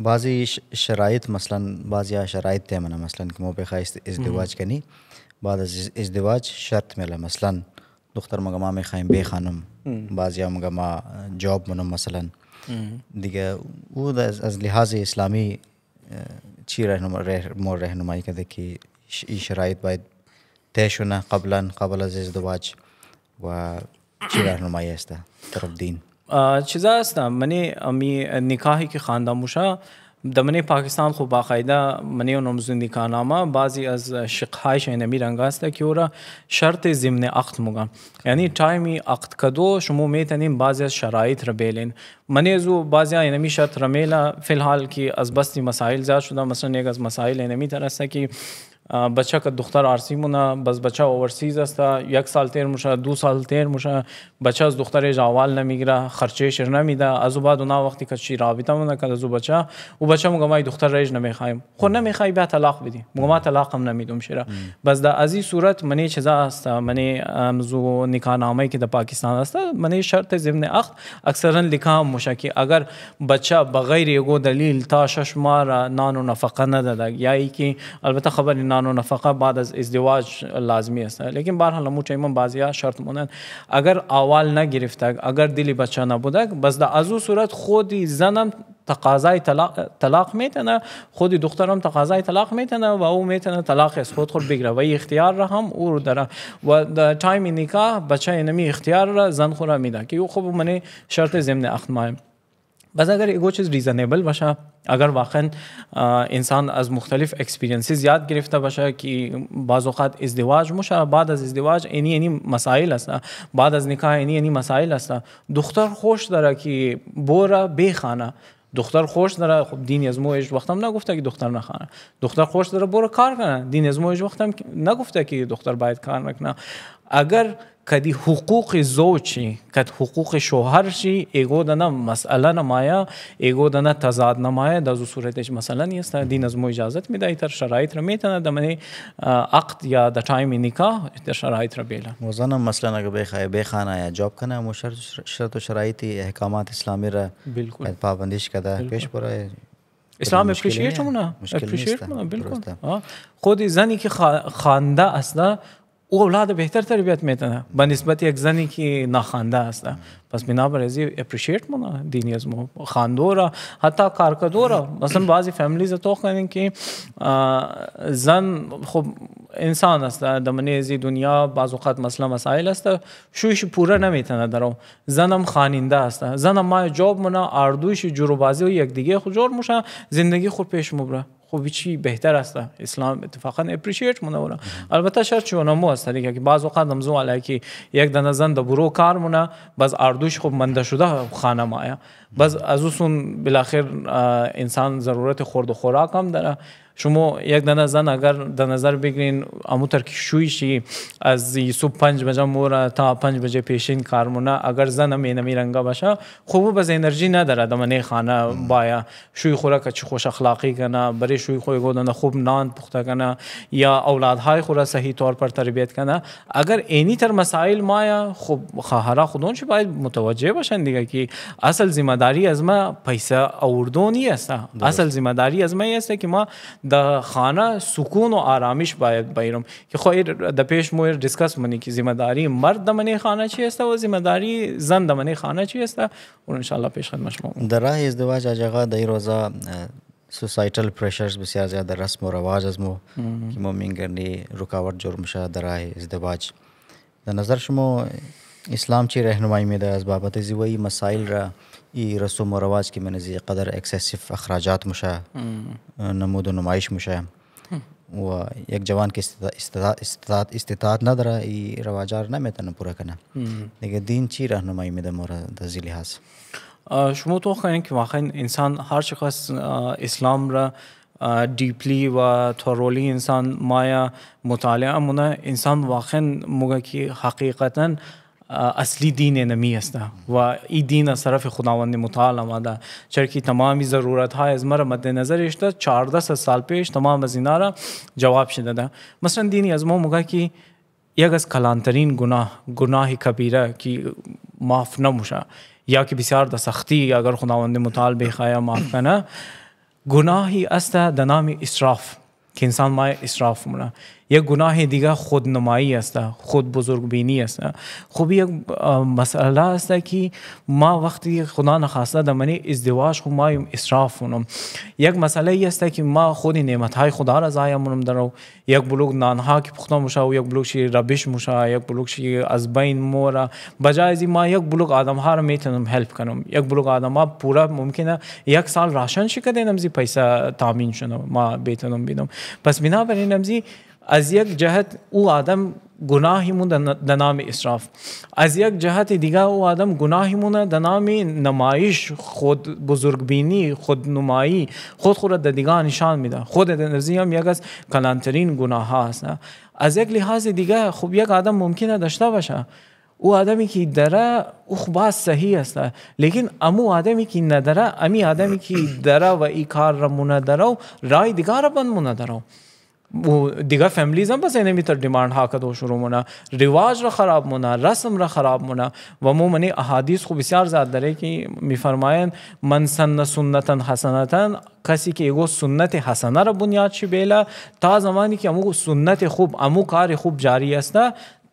بعضی شرایط مثلا بعضی شرایط ته منه مثلا که ما بخواه ازدواج کنی بعد از ازدواج شرط میله مثلا دختر مگه ما میخوایم بخانم بعضی مگه ما جاب منم مثلا دیگه او از لحاظ اسلامی چی رهنما مور رهنمایی کرده که این شرایط باید طی شونه قبلا قبل از ازدواج و راهنمایی است نماستہ دین چیزا است منی امی نکاحی که خاندہ موشا دمنی پاکستان کو باقاعدہ و نمز نکاح نامہ بعضی از شخائش نمی رنگاستہ کیورا شرط ضمن عقد مگا یعنی ٹائم کدو شمو کا دمو متنیم بازیا شرائط ربیل منع ز بازیا انمی شرط رمیلا فی الحال کی از بستی مسائل زیاد شدہ مثلا ایک از مسائل نمی طرح کہ بچه که دختر آرسی مونه بس بچه اوورسیز است یک سال تیر میشه دو سال تیر میشه بچه از دخترش اول نمیگیره خرچهش نمیده از او بعد اونا وقتی که چی رابطه مونه که از او بچه او بچه میگه ما دختر رایش نمیخوایم خود نمیخوای بیا طلاق بدی میگه ما طلاق هم نمیدم شیره بس در از این صورت منی چیزا است منی زو نکاح نامه که در پاکستان است منی شرط ضمن عقد اکثرا لیکا مشه که اگر بچه بغیر یگو دلیل تا شش ماه نان و نفقه نداده یا ای که البته خبر نه زنانونه فقط بعد از ازدواج لازمی است لیکن به هر حال چیمان بعضیا شرط مونند اگر اول نگرفتک اگر دلی بچه نبودک بس در از او صورت خودی زنم تقاضای طلاق, طلاق میتنه خودی دخترم تقاضای طلاق میتنه و او میتنه طلاق از خود خود بگیره و اختیار را هم او رو داره و در تایم نکاح بچه نمی اختیار را زن خود را میده که او خوب منی شرط ضمن اختمایم بس اگر یه چیز ریزنیبل باشه اگر واقعا انسان از مختلف اکسپیرینسز یاد گرفته باشه که بعض اوقات ازدواج مشه بعد از ازدواج اینی اینی مسائل است بعد از نکاح اینی اینی مسائل است دختر خوش داره که بوره بخانه دختر خوش داره خب دین از مویش وقتم نگفته که دختر نخانه دختر خوش داره برو کار کنه دین از مویش وقتم نگفته که دختر باید کار نکنه اگر کدی حقوق زوج چی کد حقوق شوهر چی ایگو دنا مسئله نمایا ایگو دنا تضاد نمایا در صورتش مسئله نیست دین از مو اجازت میده تر شرایط را میتونه د منی عقد یا د تایم نکاح در شرایط را بیلا موزن مثلا اگر بخای بخانه یا جاب کنه مو شرط و شرایط احکامات اسلامی را بالکل پابندیش کده پیش بره اسلام اپریشییت مونه اپریشییت مونه بالکل خود زنی که خانده اصلا او اولاد بهتر تربیت میتونه به نسبت یک زنی که ناخوانده است پس بنابر از اپریشیت منا دینی از خاندو را حتی کارکدو را مثلا بعضی فامیلیز تو کنین که زن خب انسان است د منی از دنیا بعض وقت مثلا مسائل است شوش پوره نمیتونه درو زنم خاننده است زنم ما جوب منا اردوش جروبازی و یک دیگه خود جور مشه زندگی خود پیش مبره خب چی بهتر است اسلام اتفاقا اپریشییت مونه البته شرط چونه مو است دیگه یعنی که بعض وقت هم زو یک دنه زن د برو کار مونه بعض اردوش خب منده شده خانه ما بعض از اون بالاخر انسان ضرورت خورد و خوراک هم داره شما یک دانه زن اگر در نظر بگیرین اموتر که شویشی از صبح پنج بجه مورا تا پنج بجه پیشین کارمونه اگر زن هم اینمی رنگا باشه خوب باز انرژی نداره دمنه خانه بایا شوی خوره که چی خوش اخلاقی کنه برای شوی خوی گودنه خوب نان پخته کنه یا اولادهای خوره صحیح طور پر تربیت کنه اگر اینی تر مسائل مایا خوب خواهرها خودون چی باید متوجه باشن دیگه که اصل ذمہ داری از ما پیسه آوردونی است اصل ذمہ داری از ما است که ما د خانه سکون او آرامش باید بیرم که خو د پیش مو ډیسکس منی کی ذمہ داری مرد د منی خانه چی است او ذمہ داری زن د منی خانه چی است او ان شاء الله پیش خدمت شما در راه ازدواج اجاغا د روزا سوسایټل پریشرز بسیار زیاده رسم و رواج از مو که مو مینګرنی رکاوټ جرم شه در راه ازدواج در نظر شما اسلام چی راهنمایی میده از بابت زیوایی مسائل را این رسوم و رواج که من زی قدر اکسسیف اخراجات مشه نمود و نمایش مشه و یک جوان که استطاعت, استطاعت, استطاعت نداره این رواجار نمیتونه پوره کنه دیگه دین چی راهنمایی میده مورا در زی لحاظ شما تو خواهین که واقعا انسان هر چقدر اسلام را ډیپلی و تھرولی انسان مایا مطالعه مونه انسان واقعا موږ کې حقیقتا اصلی دین نمی است و این دین از طرف خداوند متعال آمده چرا که تمامی ضرورت های از مرا مد نظر اشته 14 سال پیش تمام از اینا را جواب شده ده مثلا دینی از ما مگه که یک از کلانترین گناه گناه کبیره که معاف نموشه یا که بسیار در سختی اگر خداوند متعال بخواهد معاف کنه گناهی است در نام اسراف که انسان ما اسراف مونه یک گناه دیگه خودنمایی است خود بزرگ بینی است خوب یک مسئله است که ما وقتی خدا نخواسته در منی ازدواج خو خب ما اسراف ونم. یک مسئله ای که ما خود نعمت های خدا را ضایع مونم یک بلوک نان ها که پخته و یک بلوک شی ربش موشه یک بلوک شی از بین مورا بجای از ما یک بلوک آدم ها را میتونم هلپ کنم یک بلوک آدم ها پورا ممکنه یک سال راشن شکه زی پیسه تامین شنم ما بیتونم بیدم پس بنابراین زی از یک جهت او آدم گناهی مون در نام اسراف از یک جهت دیگه او آدم گناهی مون در نام نمایش خود بزرگبینی خود نمایی خود خود د دیگه نشان میده خود نزی هم یک از کلانترین گناه ها از یک لحاظ دیگه خب یک آدم ممکنه داشته باشه او آدمی که دره او خب صحیح است لیکن امو آدمی که نداره امی آدمی که دره و ای کار را مونه رای دیگه بند مونه دیگه فیملیز هم بزنه میتر ډیماند ها کدو شروع مونه رواج را خراب مونه رسم را خراب مونه و مو منی احادیث خو بسیار زیاد داره که میفرمایند من سن سنتن حسنتن کسی که یگو سنت حسنه را بنیاد شی بیلا تا زمانی که امو سنت خوب امو کار خوب جاری است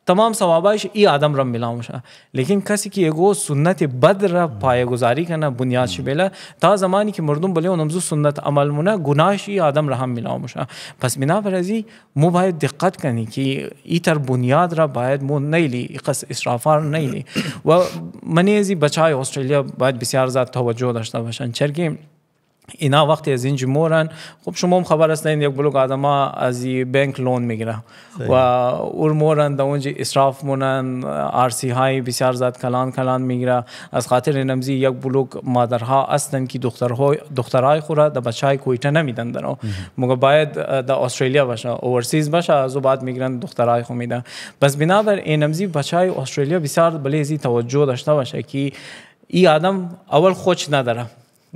تمام ثوابش ای آدم را ملا مشه لیکن کسی که یگو سنت بد را پایه گذاری کنه بنیاد شی بلا تا زمانی که مردم بلی اونم سنت عمل مونه گناهش ای آدم را هم ملا مشه پس بنا بر ازی مو باید دقت کنی که ای تر بنیاد را باید مو نیلی قص اسرافار نیلی و منی ازی بچای استرالیا باید بسیار زیاد توجه داشته باشن چرکه اینا وقتی از اینجا مورن خب شما هم خبر هستین یک بلوک ها از بینک لون میگیره و اور مورن در اونجا اسراف مونن آرسی های بسیار زیاد کلان کلان میگیره از خاطر نمزی یک بلوک مادرها هستن که دخترها دخترای خورا د بچای کویته نمیدن درو مگه باید در استرالیا باشه اورسیز باشه از بعد میگیرن دخترای خو میدن بس بنابر این نمزی بچای استرالیا بسیار بلیزی توجه داشته باشه که این آدم اول خوش نداره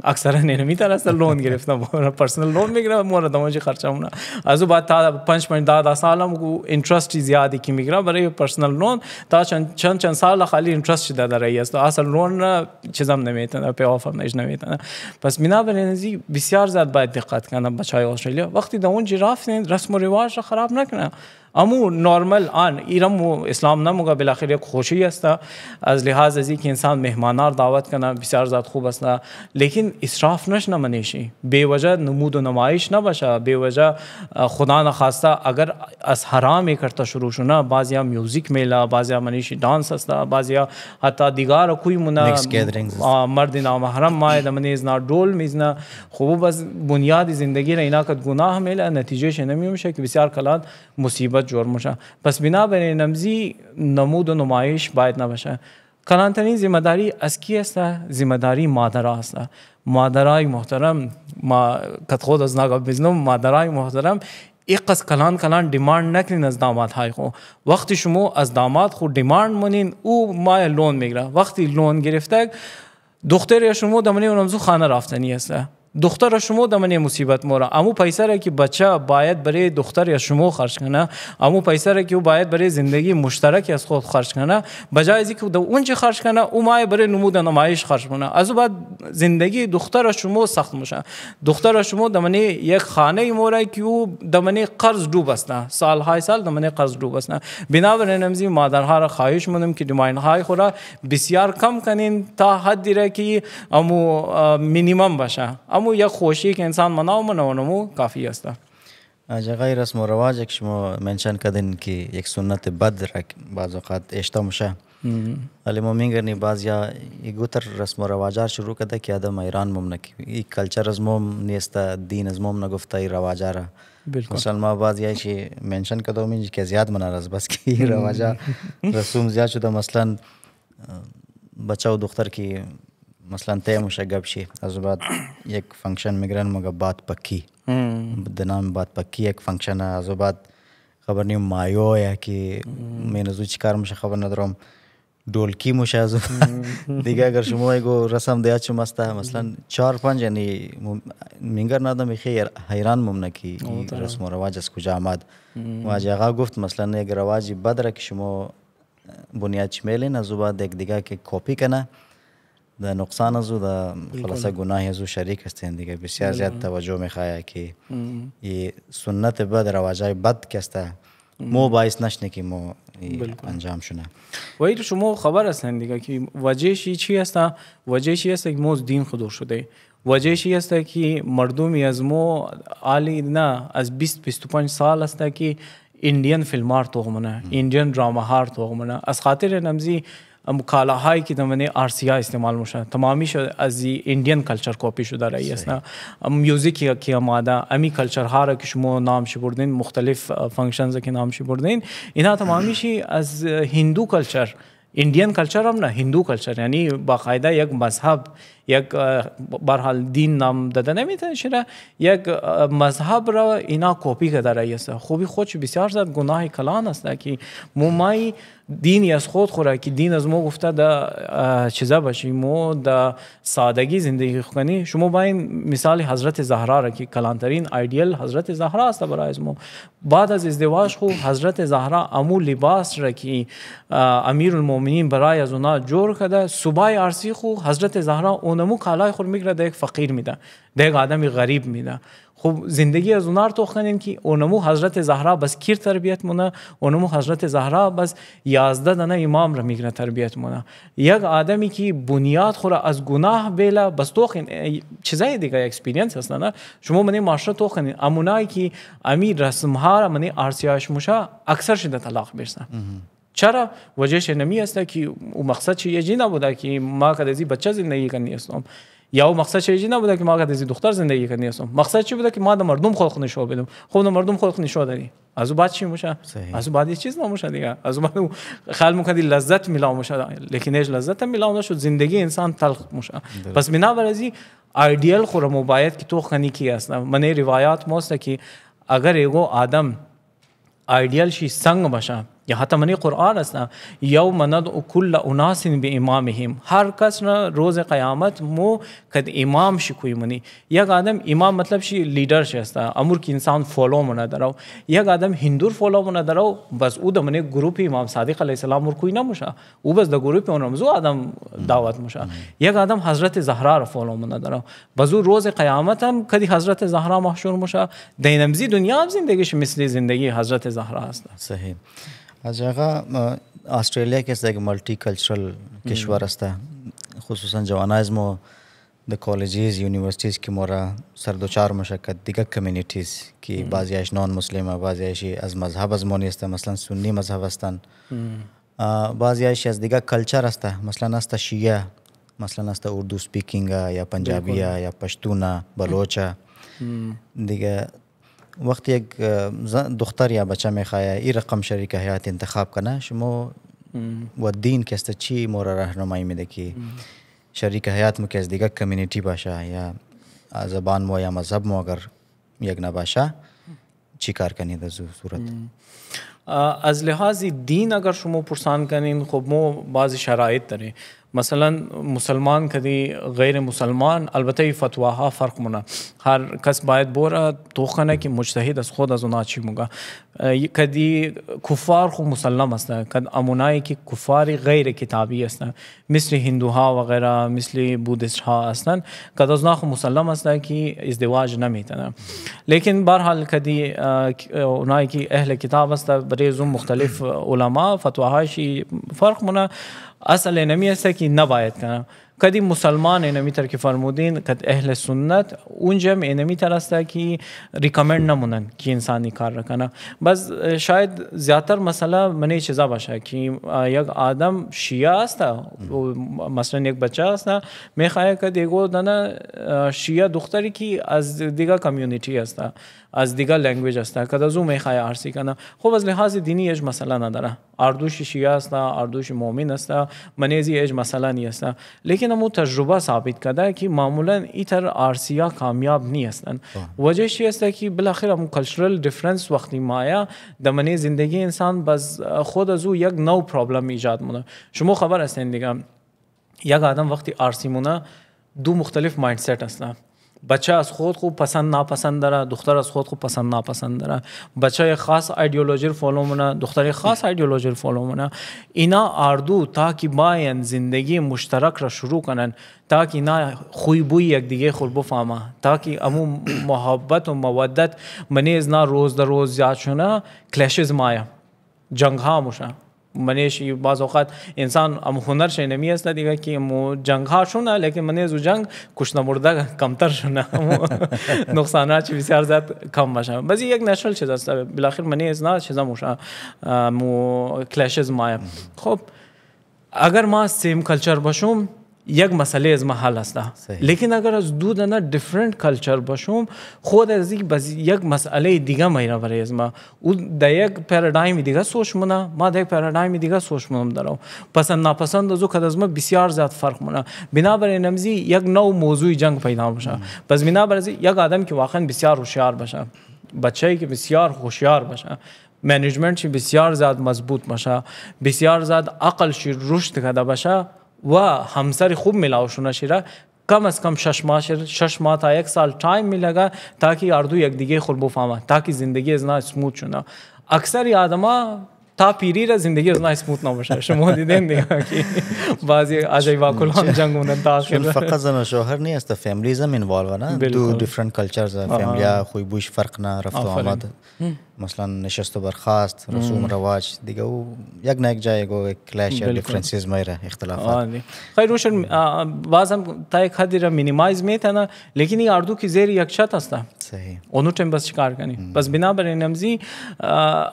اکثرا نمیتر اصلا لون گرفتم پرسنل لون میگیرم مورد دماج خرچمون از بعد تا 5 5 10 سالم کو اینترست زیادی کی میگیرم برای پرسنل لون تا چند چند, چند سال خالی اینترست داده رہی است اصلا لون چیزم نمیتن پی آف هم نمیتن پس مینا برنزی بسیار زیاد باید دقت کنم بچهای استرالیا وقتی دا اونجا رفتین رسم و رواج را خراب نکنه امو نارمل آن ایرم و اسلام نہ مغا بالآخر خوشی آستہ از لحاظ عزیق انسان مهمانار دعوت کنا بسیار زیاد خوب اثنا لیکن اسراف نش نہ منیشی بے وجہ نمود و نمائش نہ بشا بے وجہ خدا نخاستہ اگر حرام کرتا شروع شنا نا بازیا میوزک میلہ بازیا منیشی ڈانس ہستہ بازیا حتی دیگار کوئی منا مرد نام محرم مائمنیز نا ڈول میزنا خوب بس بنیادی زندگی رہینا کت گناہ نتیجے نتیجہ شہ بسیار کلان مصیبت مثبت جور میشه پس بنابراین نمزی نمود و نمایش باید نباشه کلانترین زیمداری از کی است؟ زیمداری مادرها است مادرای محترم ما کت خود از نگاه بزنم مادرای محترم کلان کلان دیماند نکنین از داماد های خو وقتی شما از داماد خو دیماند مونین او ما لون میگره وقتی لون گرفته دختر شما و نمزو خانه رفتنی است دختر شما در من مصیبت مورا امو پیسه را که بچه باید برای دختر یا شما خرج کنه امو پیسه را که او باید برای زندگی مشترکی از خود خرج کنه بجای از اینکه اونجا خرج کنه او مای برای نمود نمایش خرج کنه از او بعد زندگی دختر شما سخت میشه دختر شما در من یک خانه مورا که او در من قرض ډوب است سال های سال در من قرض ډوب است بنابراین امزی مادرها را خواهش مونم که دیمایند های خورا بسیار کم کنین تا حدی را که امو مینیمم باشه امو یک خوشی که انسان مناو منو کافی است از غیر رسم و رواج که شما منشن کردین که یک سنت بد رک بعض اوقات اشتا مشه ولی ما میگرنی بعض یا گوتر رسم و رواجار شروع کرده که آدم ایران مم نکی ای کلچر از مم نیست دین از مم نگفته ای رواجاره مسلمان بعض یا چی منشن کرده من که زیاد منار است بس که رواجا رسوم زیاد شده مثلا بچه و دختر که مثلا تemos شي alltså bara یک فنکشن میگرن مگه بات پکی دنام بات پکی یک فنکشن also بعد خبر نیم مایو یا کی من زو چی کار مشه خبر ندارم ढोलकी मुशा जो दिगा अगर शुमो एगो रसम दया चु मस्ता है मसलन चार पांच यानी मिंगर ना दम इखे हैरान मुमना की रस्म और रवाज इसको जामाद वाज आगा गुफ्त मसलन एक रवाज बदर की शुमो बुनियाद मेले ना जुबा देख दिगा के कॉपी करना در نقصان از و در خلاصه گناه از شریک هستین دیگه بسیار زیاد توجه میخواه که یه سنت بد رواجای بد کسته مو باعث نشنه که مو انجام شونه و این شما خبر هستن دیگه که وجهش چی هست وجهش چی هست که مو دین خودور شده وجهش ای است که مردمی از مو عالی نه از 20 25 سال است که انډین فلمار توغمنه انډین ډرامه هار توغمنه از خاطر نمزی خالہ ہاں کہ تم وی عارسی استعمال مش تمام از انڈین کلچر کاپی شدہ رسم میوزک امی کلچر ہر اکشم و نام شو دن مختلف فنگشنزک نام شو دن انہا تمام از ہندو کلچر انڈین کلچر ہم نا ہندو کلچر یعنی باقاعدہ یک مذہب یک برحال دین نام داده نمیتونه یک مذهب را اینا کپی کرده است خوبی خودش بسیار زد گناه کلان است که مومای دینی از خود خوره که دین از ما گفته دا چیزا باشی ما دا سادگی زندگی کنی شما با این مثال حضرت زهرا را که کلانترین ایدیل حضرت زهرا است برای از ما بعد از ازدواج خو حضرت زهرا امو لباس را که امیر برای از اونا جور کده صبح عرصی خو حضرت زهرا اون نمو کالای خور میگره ده یک فقیر میده ده یک آدم غریب میده خب زندگی از اونار توخنین که نمو حضرت زهرا بس کیر تربیت مونه نمو حضرت زهرا بس یازده دنه امام را میگره تربیت مونه یک آدمی که بنیاد خوره از گناه بیلا بس توخین چیزای دیگه اکسپیرینس هست نه شما منی تو توخنین امونای که امی رسم ها را منی ارسیاش موشا اکثر شده طلاق برسن چرا وجهش نمی است که او مقصد یه نبوده که ما که از بچه زندگی کنی هستم یا او مقصد چیزی نبوده که ما که از دختر زندگی کنی هستم مقصد چی بوده که ما د مردم خلق نشو بدم خود مردم خلق نشو دادی از او بعد چی میشه از او بعد چیز نمیشه دیگه از او بعد خل میکنی لذت میلا میشه لیکن هیچ لذت میلا نشد زندگی انسان تلخ میشه پس بنابر از آیدیل خورم و باید که تو خنی کی است من روایات موست که اگر ایگو آدم آیدیل شی سنگ باشه یا حتمنی قرآن است نه یوم ندعو کل اناس به امامهم هر کس نه روز قیامت مو کد امام شي کوی منی یک آدم امام مطلب شي لیډر شي است امر کی انسان فالو منا درو یک آدم هندور فالو منا درو بس او د منی ګروپ امام صادق علی السلام ور کوی نه مشه او بس د ګروپ اون رمزو آدم دعوت مشه یک آدم حضرت زهرا را فالو منا درو بس روز قیامت هم کدی حضرت زهرا محشور مشه دینمزی دنیا هم زندگیش مثل زندگی حضرت زهرا است صحیح از هغه آسټرالیا کې څنګه ملټي کلچرل کشور استه خصوصا جوانایز مو د کالجز یونیورسټیز کې مورا سردوچار مشکل دیگر کمیونیټیز کې بعضی اش نان مسلمه بعضی اش از مذهب از مونی است مثلا سنی مذهب هستن بعضی اش از دیگر کلچر است مثلا است شیعه مثلا است اردو سپیکینګ یا پنجابی یا پښتون بلوچا دیگه وقت یک دختر یا بچه میخواه این رقم شریک حیات انتخاب کنه شما و دین کسته چی مورا راهنمایی میده که شریک حیات مو که از دیگه کمیونیتی باشه یا زبان مو یا مذهب مو اگر یک نباشه چی کار کنید از صورت از لحاظ دین اگر شما پرسان کنین خب مو بعضی شرایط داره مثلا مسلمان کدی غیر مسلمان البته فتواها فرق مونه هر کس باید بوره توخنه که مجتهد از خود از اونا چی موگه کدی کفار خو مسلم هستن کد امونایی که کفاری غیر کتابی هستن مثل هندوها و غیره مثل بودیست ها هستن کد از خو مسلم هستن که ازدواج نمیتنه لیکن برحال کدی اونایی که اهل کتاب هستن برای زوم مختلف علما فتواهاشی فرق مونه اصل نمی است که نباید کنم کدی مسلمان اینمی تر که فرمودین کد اهل سنت اونجا اینمی تر است که ریکامند نمونن که انسانی کار رکنه بس شاید زیاتر مسئله منی چیزا باشه که یک آدم شیعه است مثلا یک بچه است میخواه که دیگو دنا شیعه دختری که از دیگه کمیونیتی است از دیگه لنگویج است که از اون میخوای ارسی کنه خب از لحاظ دینی اج مسئله نداره اردوش شیعه است اردوش مؤمن است منیزی اج مسئله نیست لیکن امو تجربه ثابت کرده که معمولا ایتر ارسیا کامیاب نیستن وجه چی است که بالاخره امو کلچرال دیفرنس وقتی مایا د منی زندگی انسان بس خود از او یک نو پرابلم ایجاد مونه شما خبر هستین دیگه یک آدم وقتی ارسیمونه دو مختلف مایندسیت هستن بچه از خود خوب پسند ناپسند داره دختر از خود خوب پسند ناپسند داره بچه خاص ایدئولوژی فالو مونه دختر خاص ایدئولوژی فالو مونه اینا اردو تا که باین زندگی مشترک را شروع کنن تا که اینا خوی بوی یک دیگه خود بفهمه تا که امو محبت و مودت منیز نه روز در روز زیاد شونه کلشز مایه جنگ ها مشه منیش بعض اوقات انسان ام هنر شي است دیگه که مو جنگ ها شونه لیکن منی زو جنگ کشنه مرده کمتر شونه نقصانات چی بسیار زیاد کم باشه بس یک نشل چیز است بالاخره منی از نه چیزا مو کلاشز ما خب اگر ما سیم کلچر بشوم یک مسئله از ما حل است لیکن اگر از دو دانه دیفرنت کلچر باشم خود از یک بز یک مسئله دیگه میره برای از ما او در یک پارادایم دیگه سوچ مونه ما در یک پارادایم دیگه سوچ مونم دارم پسند ناپسند از او کد از ما بسیار زیاد فرق مونه بنابر این نمزی یک نو موضوع جنگ پیدا میشه پس بنابر از یک آدم که واقعا بسیار هوشیار باشه بچه‌ای که بسیار هوشیار باشه منیجمنت بسیار زیاد مضبوط باشه بسیار زیاد عقل شی رشد کرده باشه و همسر خوب ملاو شونه شیره کم از کم شش ماه شش ماه تا یک سال تایم میلگه تاکی اردو یک دیگه خود بفهمه تاکی زندگی از نا سموت شونه اکثر آدما تا پیری را زندگی از نا سموت نباشه شما دیدین دیگه که بعضی عجیب واقعا هم جنگ داخل فقط زن شوهر نیست فامیلی هم اینوالو نه دو دیفرنت فیملی ها خوی بوش فرق نه رفت و آمد مثلا نشست و برخواست رسوم رواج دیگه او یک نه یک جای گو کلش یا دیفرنسز میره اختلافات خیر روشن باز هم تا یک حدی را مینیمایز میتنه لیکن این اردو که زیر یک شت هسته صحیح اونو تیم بس چیکار کنی بس بنابر این امزی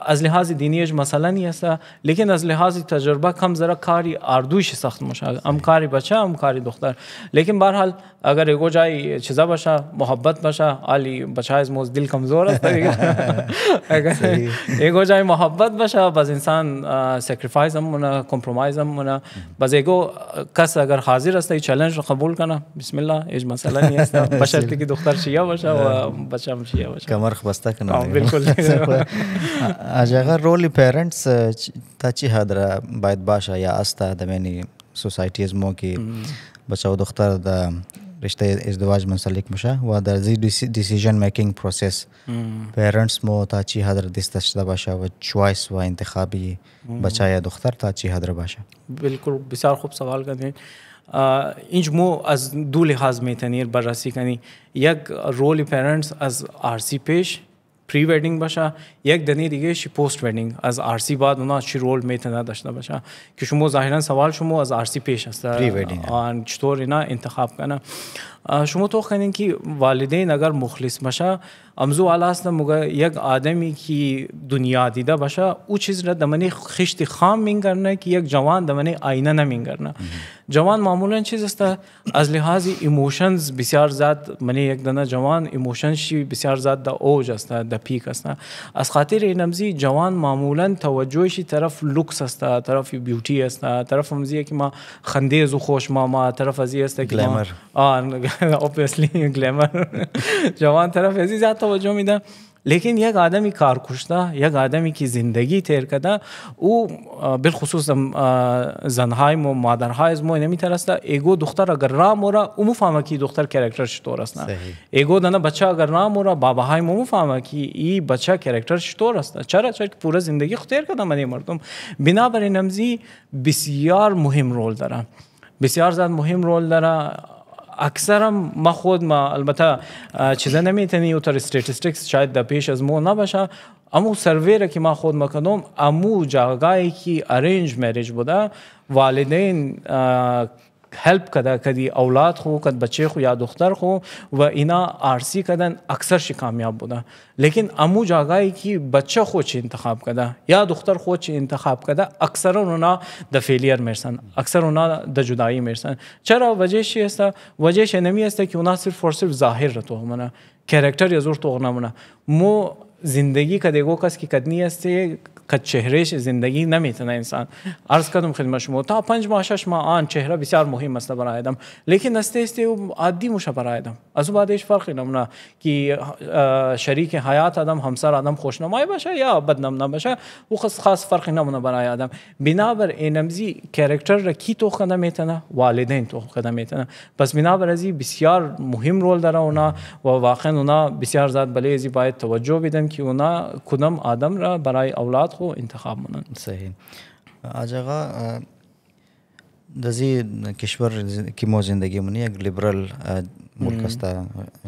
از لحاظ دینیش مثلا نی هسته لیکن از لحاظ تجربه کم ذره کاری اردوش سخت مشاغل هم کاری بچه هم کاری دختر لیکن به حال اگر یکو جای چیزا باشه محبت باشه علی بچه از موز دل کمزور است اگر ایگو جای محبت باشه باز انسان سکریفایز هم مونه کمپرومایز هم مونه باز ایگو کس اگر حاضر است چالش رو قبول کنه بسم الله هیچ مسئله نیست بشرط که دختر شیا باشه و بچه هم شیا باشه کمرخ بسته کنه بالکل از هغه رول پیرنټس ته چی حاضر باید باشه یا استه د مینی سوسایټیز مو کې بچو دختر د رشته ازدواج منسلک میشه و در زی دیسیژن میکینگ پروسس پیرنٹس مو تا چی حدر دستش باشه و چوایس و انتخابی بچه یا دختر تا چی حدر باشه بالکل بسیار خوب سوال کردین اینج مو از دو لحاظ میتنیر بررسی کنی یک رول پیرنٹس از آرسی پیش پری ویدینگ باشه یک دنی دیگه شی پست ویدینگ از آر سی بعد اونا چی رول میتنه داشته باشه که شما ظاهرا سوال شما از آر سی پیش است پری ویدینگ آن چطور اینا انتخاب کنه شما تو خنین کی والدین اگر مخلص باشه امزو والا است یک آدمی کی دنیا دیده باشه او چیز را دمنی خشت خام مینگرنه کی یک جوان دمنی آینه نمینگرنه جوان معمولا چیز است از لحاظ ایموشنز بسیار زیاد منی یک دنه جوان ایموشن شی بسیار زیاد دا اوج است دا پیک است از خاطر این امزی جوان معمولا شی طرف لوکس است طرف بیوتی است طرف امزی که ما خندیز و خوش ما طرف ازی است که گلمر obviously گلمر جوان طرف ازی زیاد توجه میده لیکن یک آدمی کار کشته یک آدمی که زندگی تیر کده او بالخصوص زنهای ما مادرهای ما نمیترسته ایگو دختر اگر را مورا او مفهمه که دختر کرکتر چطور است ایگو دانه بچه اگر را مورا باباهای ما مفهمه که ای بچه کرکتر چطور است چرا چرا که پورا زندگی خود تیر کده من مردم بنابراین نمزی بسیار مهم رول داره بسیار زیاد مهم رول داره اکثرا ما خود ما البته چیزا نمیتونی یه طور شاید در پیش از ما نباشه امو سرویر که ما خود مکنم امو جاگایی که ارنج مریج بوده والدین هلپ کده کدی اولاد خو کد بچه خو یا دختر خو و اینا آرسی کدن اکثر شی کامیاب بودن لیکن امو جاگایی که بچه خو چی انتخاب کده یا دختر خو چی انتخاب کده اکثر اونا د فیلیر میرسن اکثر اونا د جدایی میرسن چرا وجهش هستا وجهش نمی هسته که اونا صرف و صرف ظاهر رو تو منه کرکتر یا زور تو نمونه مو زندگی کدیگو کس که کدنی هسته که چهرهش زندگی نمیتونه انسان عرض کردم خدمت شما تا پنج ماه شش ماه آن چهره بسیار مهم است برای آدم لیکن است است او عادی موشه برای آدم از بعدش فرقی نمونه که شریک حیات آدم همسر آدم خوشنمای باشه یا بدنم نباشه او خاص خاص فرقی نمونه برای آدم بنابر اینمزی کرکتر را کی تو خدمت میتنه والدین تو خدمت میتنه پس بنابر ازی بسیار مهم رول داره اونا و واقعا اونا بسیار زیاد بله ازی باید توجه بدن که اونا کدام آدم را برای اولاد انتخاب انتخابی آ جگہ دزی کشور کی مو زندگی منی ایک لبرل ملک استا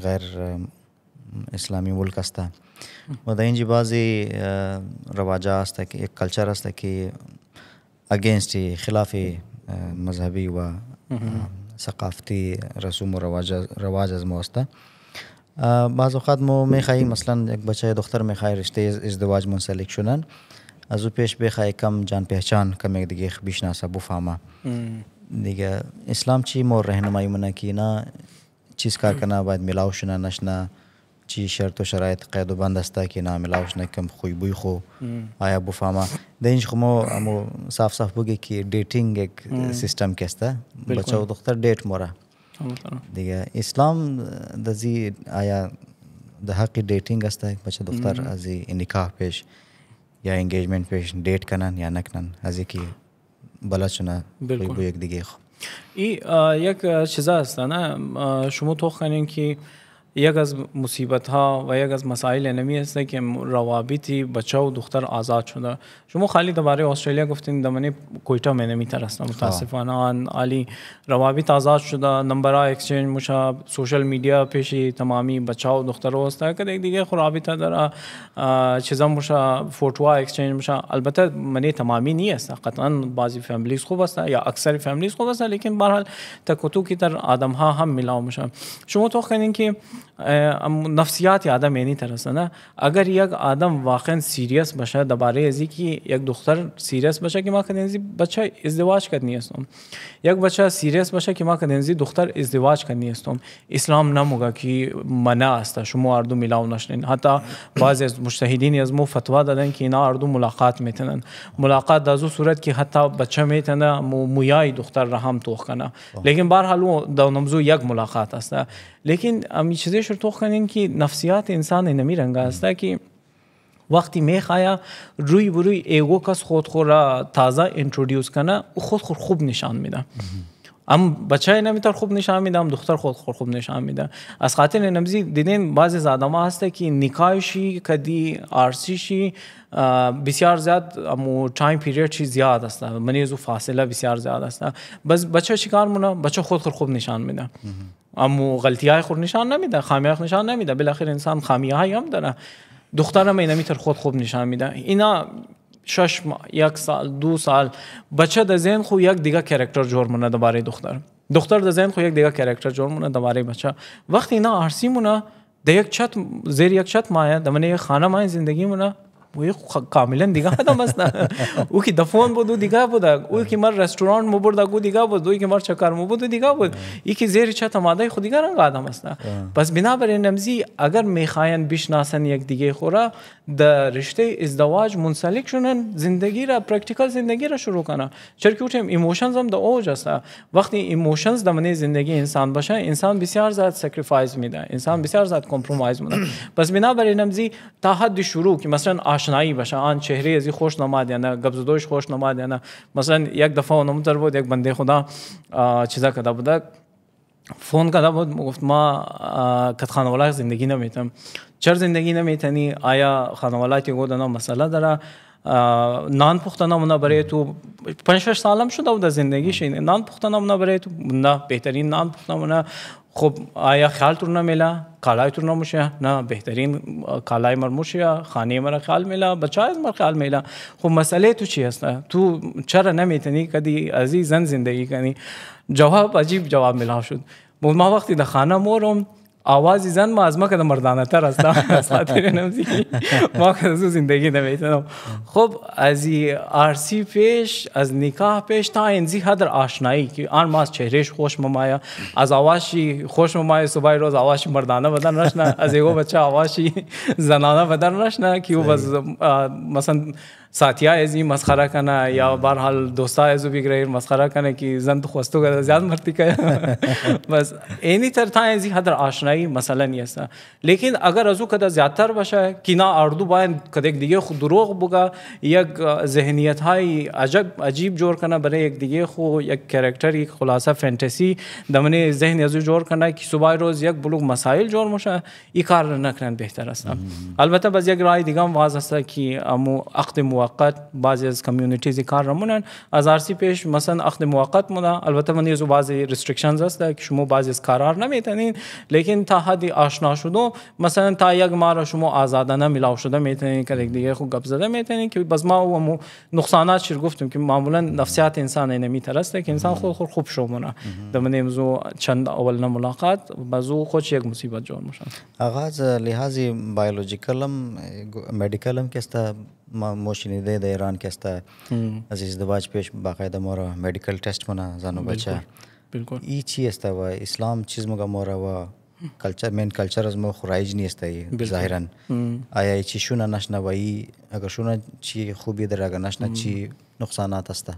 غیر اسلامی ملک استا مدئن جی بازی رواجہ استا کہ ایک کلچر استا کہ اگینسٹ خلاف مذہبی و ثقافتی رسوم و رواج رواج از موستا بعض اوقات مو میں خائی مثلاً ایک بچہ دختر میں خائی رشتے ازدواج منسلک شنن از او پیش بخای کم جان پہچان کم دیگه بشناسه بفهمه دیگه اسلام چی مور راهنمایی مونه کی نه چیز کار کنه باید ملاو شنه نشنه چی شرط و شرایط قید و بند است که نه ملاوش نکم خوی بوی خو آیا بفهمه ده اینج خمو امو صاف صاف بگه که دیتینگ یک سیستم کسته بچه و دختر دیت موره دیگه اسلام دزی آیا ده حق دیتینگ است بچه دختر از نکاح پیش یا انگیجمنٹ پیش ڈیٹ کنن یا نہ کنن ازی کی بلا چنا بالکل بو دیگه خو ای یک چیزا هست نه شما تو خنین کی یک از مصیبت ها و یک از مسائل ہے نمی ایسا ہے کہ روابط ہی دختر آزاد شده شما خالی دوبارہ استرالیا گفتین دمن کویتا میں نمی تھا متاسفانه آن علی روابط آزاد شدہ نمبرا ایکسچینج مشا سوشل میڈیا پیشی تمامی بچه و دختر وستہ کر دیکھ دیگه گئی خرابی تھا درا مشا فوتوا ایکسچینج مشا البته منی تمامی نی است قطعا بعضی فیملیز خوب است یا اکثر فیملیز خوب است لیکن بہرحال تکوتو کی تر آدم ها هم ملاو مشا شما تو خنین که نفسیات آدم اینی طرح سا نا اگر یک آدم واقعا سیریس بشا دبار ازی کی یک دختر سیریس بشا کہ ماں کا بچہ ازدواج کرنی یک بشہ سیریس بشا کہ ماں کا دختر ازدواج کرنی استم اسلام نمگا کہ منع آستہ شم اردو ملاو نشنین حتی بعض از الشہدین یزم و فتواد عدم کی نا اردو ملاقات میتنن ملاقات دازو صورت کی حتی بچہ میں مو نا دختر رحم توخ توخنا لیکن بارحال دو نمزو یک ملاقات آستہ لیکن ام چیزی رو تو که نفسیات انسان رنگ است که وقتی میخوای روی بروی ایگو کس خود را تازه انترودیوز کنه خود خود خوب نشان میده ام بچه نمیتر خوب نشان میده ام دختر خود خوب نشان میده از خاطر نمزی دیدین بعض از آدم هسته که نکایشی کدی آرسیشی بسیار زیاد امو تایم پیریڈ چی زیاد است منیزو فاصله بسیار زیاد است بس بچه چیکار بچه خود خود خوب نشان میده اما غلطی های خود نشان نمیده خامی های نشان نمیده بالاخره انسان خامی های هم داره دخترم اینا میتر خود خوب نشان میده اینا شش ماه یک سال دو سال بچه در زین خو یک دیگه کرکتر جور مونه دوباره دختر دختر در زین خو یک دیگه کرکتر جور مونه دوباره بچه وقتی اینا عرصی مونه در یک چت زیر یک چت مایه در یک خانه مایه زندگی مونه و کاملا دیگه آدم است او کی دفون بو دو دیگه بود او کی مر رستوران مو برد او دیگه بود او کی مر چکر مو بود دیگه بود ای کی زیر چت ماده خود دیگه رنگ آدم است پس بنابراین نمزی اگر میخواین بشناسن یک دیگه خورا د رشته ازدواج منسلک شونن زندگی را پرکتیکال زندگی را شروع کنه چرا که اوتم ایموشنز هم در اوج است وقتی ایموشنز در زندگی انسان باشه انسان بسیار زیاد سکریفایس میده انسان بسیار زیاد کمپرومایز میده پس بنابراین نمزی تا حد شروع که مثلا آشنایی باشه آن چهره ازی خوش نماد یعنی گبزدوش خوش نماد یعنی مثلا یک دفعه اونم بود یک بنده خدا چیزا کرده بود فون کرده بود گفت ما کت خانواله زندگی نمیتم چرا زندگی نمیتنی آیا خانواله که گودنا مسئله داره نان پختنمونه برای تو 5 6 سالم شده بود زندگیش نان پختنمونه برای تو بنده بهترین نان پختنمونه خب آیا خیال ترنا میلا کالای ترنا مشه نه بهترین کالای مر مشه خانه مر خیال میلا بچه از مر خیال میلا خب مسئله تو چی هست تو چرا نمیتونی کدی ازی زن زندگی کنی جواب عجیب جواب ملا شد ما وقتی در خانه مورم آوازی زن ما از ما که مردانه تر است ما که زندگی نمیتنم خب از آرسی پیش از نکاح پیش تا انزی هدر آشنایی که آن ما چهرهش خوش ممایا از آواشی خوش ممایا صبح روز آواشی مردانه بدن رشنه از بچه آواشی زنانه بدن رشنه که او مثلا ساتھی ایزی جی، مسخرہ کرنا یا بہرحال دوستہ ایزو بھی کرے مسخرہ کرنا ہے کہ زنت خوشوں کا مرتی کہیں بس اینی تر تھا ایزی جی، حدر آشنائی نہیں ایسا لیکن اگر ازو قدا زیادہ تر کینا کہ نہ اردو بائیں دیگے دی دروغ بگا یک ہائی عجب عجیب جور کرنا بنے ایک دیگے خو یک کریکٹر یک خلاصہ فینٹیسی دمنے ذہن ازو جور کرنا کہ صبح روز یک بلوگ مسائل جور مشائیں ای کار نہ کریں بہتر ایسا البتہ بس یک رائے دیگام واز حصہ کی امو اختم موقت بعضی از کامیونیتیز کار رمونن از ارسی پیش مثلا اخذ موقت مونه البته من یه بعضی رستریکشنز هست که شما بعضی از قرار نمیتنین لیکن تا حدی آشنا شدو مثلا تا یک مارا شما آزادانه ملاو شده میتنین که دیگه خوب گپ زده میتنین که بس ما و نقصانات شیر گفتم که معمولا نفسیات انسان اینمی ترسته که انسان خود خود خوب شومونه د من امزو چند اول نه ملاقات بزو خود یک مصیبت جور مشن آغاز لحاظ بایولوژیکلم میډیکلم کې استا موش شنیده در ایران که است از ازدواج پیش باقاعده ما را مدیکل टेस्ट منا زانو بچه بالکل ای چی است و اسلام چیز مگا ما را و کلچر مین کلچر از ما خرایج نیست ظاهرا آیا ای چی شونه نشنوایی اگر شونه چی خوبی در اگر نشنه چی نقصانات است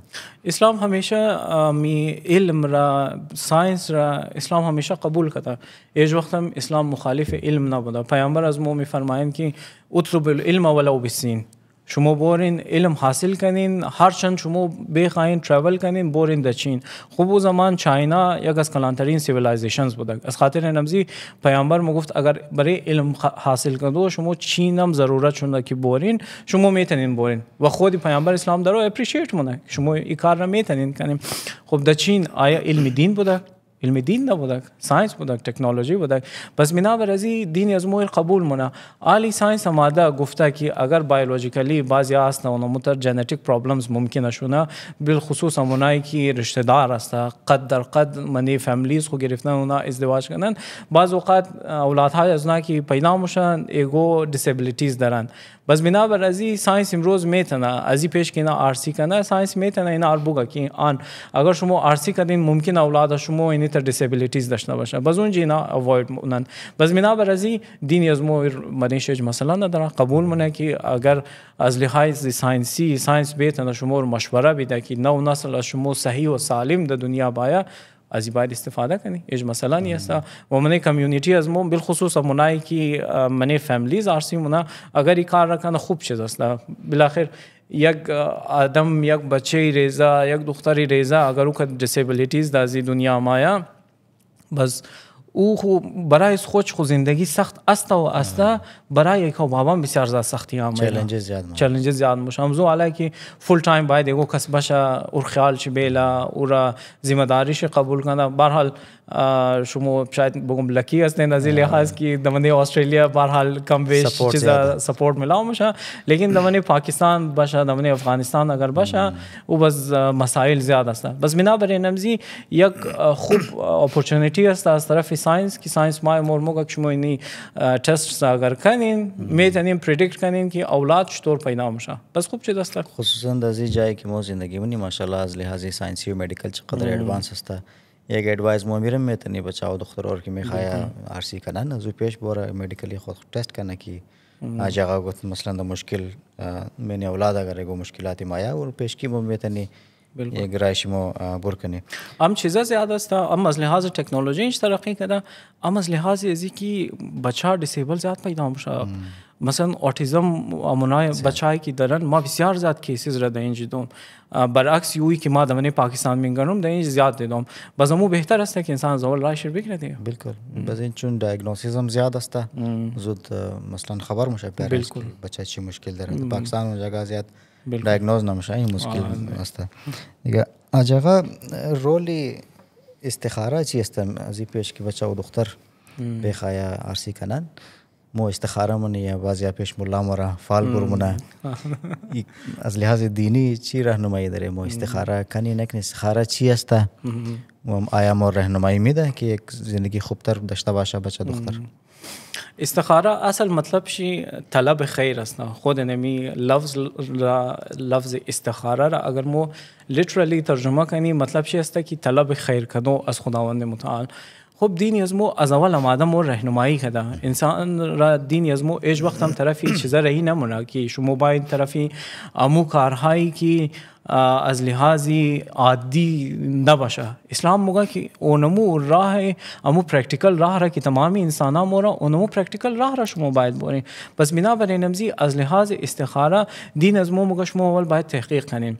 اسلام همیشه می علم را ساینس را اسلام همیشه قبول کرده ایج وقت هم اسلام مخالف علم نبوده پیامبر از ما میفرمایند که اطلب العلم ولو بسین شما بورین علم حاصل کنین هرچند شما بخواین ترول کنین بورین در چین خب زمان چاینا یک از کلانترین سیویلایزیشنز بوده از خاطر نمزی پیامبر ما گفت اگر برای علم حاصل کندو شما چین هم ضرورت شده که بورین، شما میتنین بورین. و خود پیامبر اسلام درو اپریشیت مونه شما این کار را میتنین کنیم خب در چین آیا علم دین بوده علم دین دا بودک ساينس بودک ټکنالوژي بودک پس مینا ورزی دین ازمو قبول منا عالی ساينس ماده گفته کی اگر بایولوژیکلی بعضی است نه متر جنتیک پرابلمز ممکن شونه بالخصوص اونایی کی رشتہ دار است قد در قد منی فیملیز خو گرفتن اونا ازدواج کنن بعض اوقات اولادهای از اونا کی پیدا مشن ایگو دیسابیلیتیز دارن баз бинабар ази сайнс имрӯз метана ази пеш ки ина арсӣ кана сайнс метана ина ар буга ки ан агар шумо арсӣ кардин мумкин авлада шумо инитар дисабилитис дашта баша баз унҷа ина авоид мунанд баз бинабар ази дини аз мо мадин шеҷ масала надара қабул муна ки агар аз лиҳази сайнси сайнс метана шуморо машвара бида ки нав насл аз шумо саҳию салим да дунё бая از باید استفاده کنی اج مثلا هستا و من کمیونیتی از مون بالخصوص منای کی من فامیلیز ارسی منا اگر این کار را خوب چیز است بالاخره یک آدم یک بچه ریزا یک دختری ریزا اگر او که دیسیبلیتیز دازی دنیا مایا بس او خو برای خودش خو زندگی سخت است و است برای یک هم بسیار زیاد سختی آمد چالش زیاد ما چالش زیاد مش همزو علی کی فول تایم باید یو کسب بشه اور خیال چ بیلا اور ذمہ داریش قبول کنه به حال شما شاید بگم لکی هستین از لحاظ کی دمنه استرالیا به حال کم بیش چیزا سپورت ملاو مشه لیکن دمنه پاکستان باشه دمنه افغانستان اگر باشه او بس مسائل زیاد است بس بنابر نمزی یک خوب اپورتونتی است از طرف ساينس کی ساينس ما مور موګه چې مو نه ټیسټ اگر کنین می ته نیم پریډکټ کنین کی اولاد شتور پیدا مشه بس خوب چې دسته خصوصا د دې ځای کې مو زندگی ونی ماشاءالله از لحاظ ساينسي او میډیکل چې قدر اډوانس هستا یک ادوایز مو میرم میتنی بچاو دختر اور کی میخایا آر سی کنن زو پیش بوره میډیکلی خود ټیسټ کنه کی آج هغه مثلا د مشکل مینه اولاد اگر ګو مشکلات مایا او پیش کی مو میتنی یک رایش ما برکنیم هم چیزا زیاد است هم از لحاظ تکنولوژی اینش ترقی کرده هم از لحاظ ازی که بچه ها دیسیبل زیاد پیدا میشه مثلا آتیزم امونای بچایی که دارن ما بسیار زیاد کیسز را در اینجا دوم برعکس یوی که ما در پاکستان میگنم در اینجا زیاد دیدم بس امو بهتر است که انسان زول رایش رو بکنه دیگه بالکل بس این چون دیاگنوستیزم زیاد است زود مثلا خبر میشه بالکل بچه چی مشکل داره پاکستان اون جگہ زیاد ڈایگنوز نمیشه این مشکل است دیگه اجاغا رولی استخاره چی است از پیش که بچه و دختر بخایا عرسی کنن مو استخاره منی یا بعضی پیش ملا مرا فال برمونه از لحاظ دینی چی راهنمایی داره مو استخاره کنی نکنی استخاره چی است آیا مو راهنمایی میده که یک زندگی خوبتر داشته باشه بچه دختر استخاره اصل مطلب شي طلب خیر است خود نمی لفظ را لفظ استخاره را اگر مو لیترالی ترجمه کنی مطلب شی است که طلب خیر کنو از خداوند متعال خب دین یزمو از اول هم آدم و رهنمایی کده انسان را دین یزمو ایج وقت هم طرفی چیزا رهی نمونه که شما باید طرفی امو کارهایی که از لحاظی عادی نبشہ اسلام ہوگا کہ او نمو راہ ہے امو پریکٹیکل راہ رہا کہ تمامی انسانہ مورا او نمو پریکٹیکل راہ شمو باید باعد بس پذمہ بل نمزی از لحاظ استخارہ دین اظمو مگا شمو اول باید تحقیق کنیں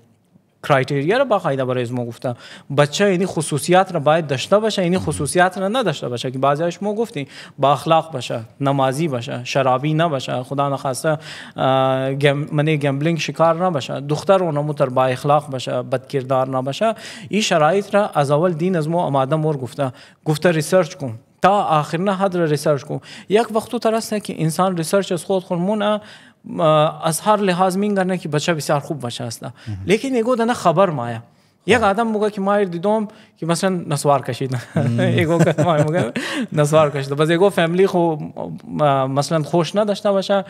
کرایتریا رو باقاعده برای ما گفتن بچه یعنی خصوصیات رو باید داشته باشه یعنی خصوصیات رو نداشته باشه که بعضی شما گفتین با اخلاق باشه نمازی باشه شرابی نباشه خدا نخواسته گم منی گمبلینگ شکار نباشه دختر و نموتر با اخلاق باشه بدکردار نباشه این شرایط را از اول دین از ما آماده مور گفته گفته ریسرچ کن تا آخر نه حد ریسرچ کن یک وقت تو ترسته که انسان ریسرچ از خود خورمونه Э, аз ҳар лиҳоз мегарда ки бача бисёр хуб бача аста лекин ягӯ дана хабар мая як адам муга ки маер дидом ки масалан насвар кашида насвар кашида баз ягӯ фемили хо э, масалан хуш надошта баша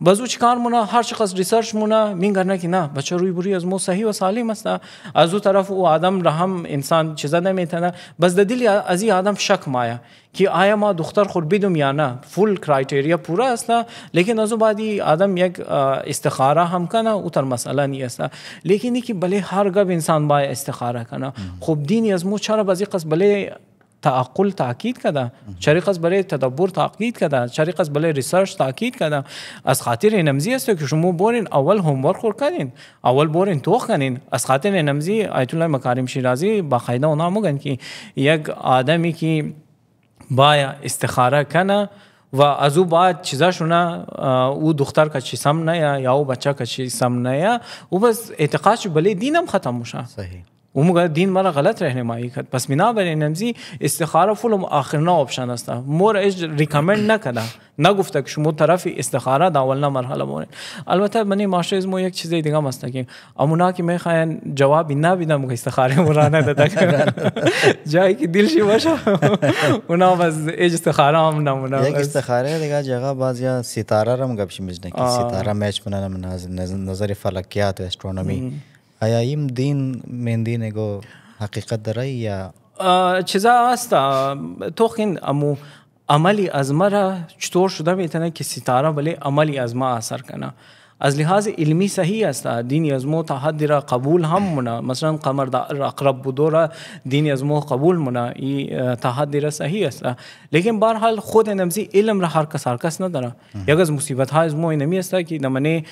баз ӯ чӣ кар муна ҳар чи қас ресерч муна мегарда ки на бача рӯйбурӣ аз мо саҳӣ ва салим аста аз ӯ тараф ӯ адам раҳам инсон чиза наметана баз да дили аз и адам шак мая که آیا ما دختر خود بدم یا نه فول کرایتریا پورا است لیکن از بعدی آدم یک استخاره هم کنه او تر مسئله نیست لیکن که بله هر گب انسان با استخاره کنه خب دینی از مو چرا بعضی قص بله تعقل تاکید کده چریق از برای تدبر تاکید کده چریق از برای ریسرچ تاکید کده از خاطر نمزی است که شما بورین اول هم ورک کنین اول بورین توخ کنین از خاطر نمزی آیت الله مکارم شیرازی باقاعده اونا مگن که یک آدمی که بایا استخاره کنه و از او باید چیزاشونه او دختر که چی سم نه یا او بچه که چی سم نه یا او بس اعتقادش بلی دینم ختم میشه صحیح اون دین مرا غلط راهنمایی کرد پس بنابراین امزی استخاره فول آخرنا آپشن است مور اج ریکامند نکرد نگفته که شما طرف استخاره در اولنا مرحله مونه البته من معاشر از مو یک چیز دیگه هم است که امونا که میخواین جوابی نبیدم که استخاره مرا نداده جایی که دلشی باشه اونا از اج استخاره هم نمونه یک استخاره دیگه جگه بعضیا ستاره رم گپش میزنه که ستاره میچ کنه نظر فلکیات و استرونومی آیا دین مندی اگو حقیقت داره یا چیزا هست توخین امو عملی از مرا چطور شده میتنه که ستاره ولی عملی از ما اثر کنه از لحاظ علمی صحیح است دینی از ما تا حد را قبول هم مونه مثلا قمر را اقرب بودو را دینی از ما قبول مونه ای تا حد را صحیح است لیکن بهر حال خود نمزی علم را هر کس هر کس نداره یک از مصیبت ها از ما نمی است که نمنه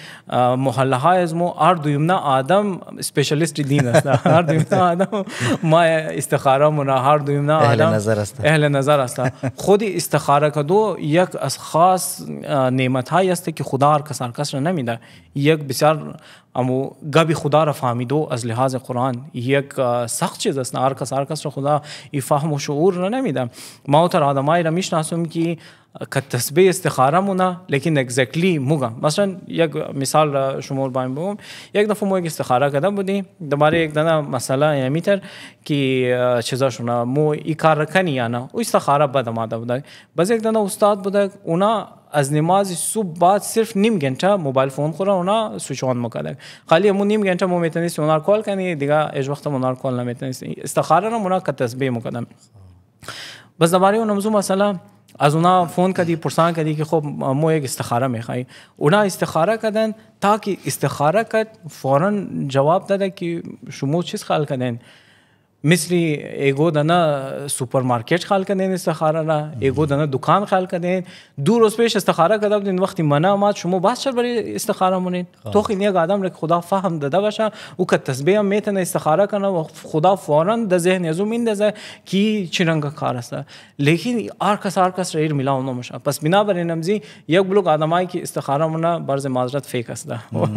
محله ها از ما هر دویمنا آدم اسپیشلیست دین است هر دویمنا آدم ما استخاره مونه هر دویمنا آدم اهل نظر است اهل نظر است خود استخاره کدو یک از خاص نعمت هایی است که خدا هر کس هر کس را نمیده یک بسیار امو گب خدا را فهمیدو از لحاظ قرآن یک سخت چیز است هر کس هر کس را خدا ای فهم و شعور را نمیده ما تر آدمایی را میشناسم که که تسبیح استخاره مونه لیکن اگزکلی موگا مثلا یک مثال را شما بایم بگم یک دفعه مو یک استخاره کرده بودی دوباره یک دنه مسئله یا میتر که چیزا شونه مو ای کار کنی یا نه او استخاره بده ماده بوده بس یک دنه استاد بوده اونا از نماز صبح بعد सिर्फ نیم گنٹه موبایل فون خورا اونا سویچ آن مکلک خالی همون نیم گنٹه ما میتونست اونا کال کنی دیگه اج وقت اونا کال نمیتونست استخاره را اونا که تسبیح مکدم بس دباره اون موضوع مثلا از اونا فون کردی پرسان کردی که خب مو یک استخاره میخوای اونا استخاره کردن تا که استخاره کرد فورا جواب داده که شما چیز خیال کردن مثلی ایگو دنا سوپر مارکیٹ خال کنین استخاره را ایگو دنا دکان خال کنین دو روز پیش استخاره کردم دین وقتی منا آمد شما بس چر برای استخاره مونین تو خیلی یک آدم را خدا فهم داده باشه او که تسبیح هم میتونه استخاره کنه و خدا فورا د ذهن ازو میندازه کی چرنگ کار است لیکن هر کس هر کس ریر ملاو نمیشه پس بنا بر نمزی یک بلوک آدمایی که استخاره مونه برز معذرت فیک است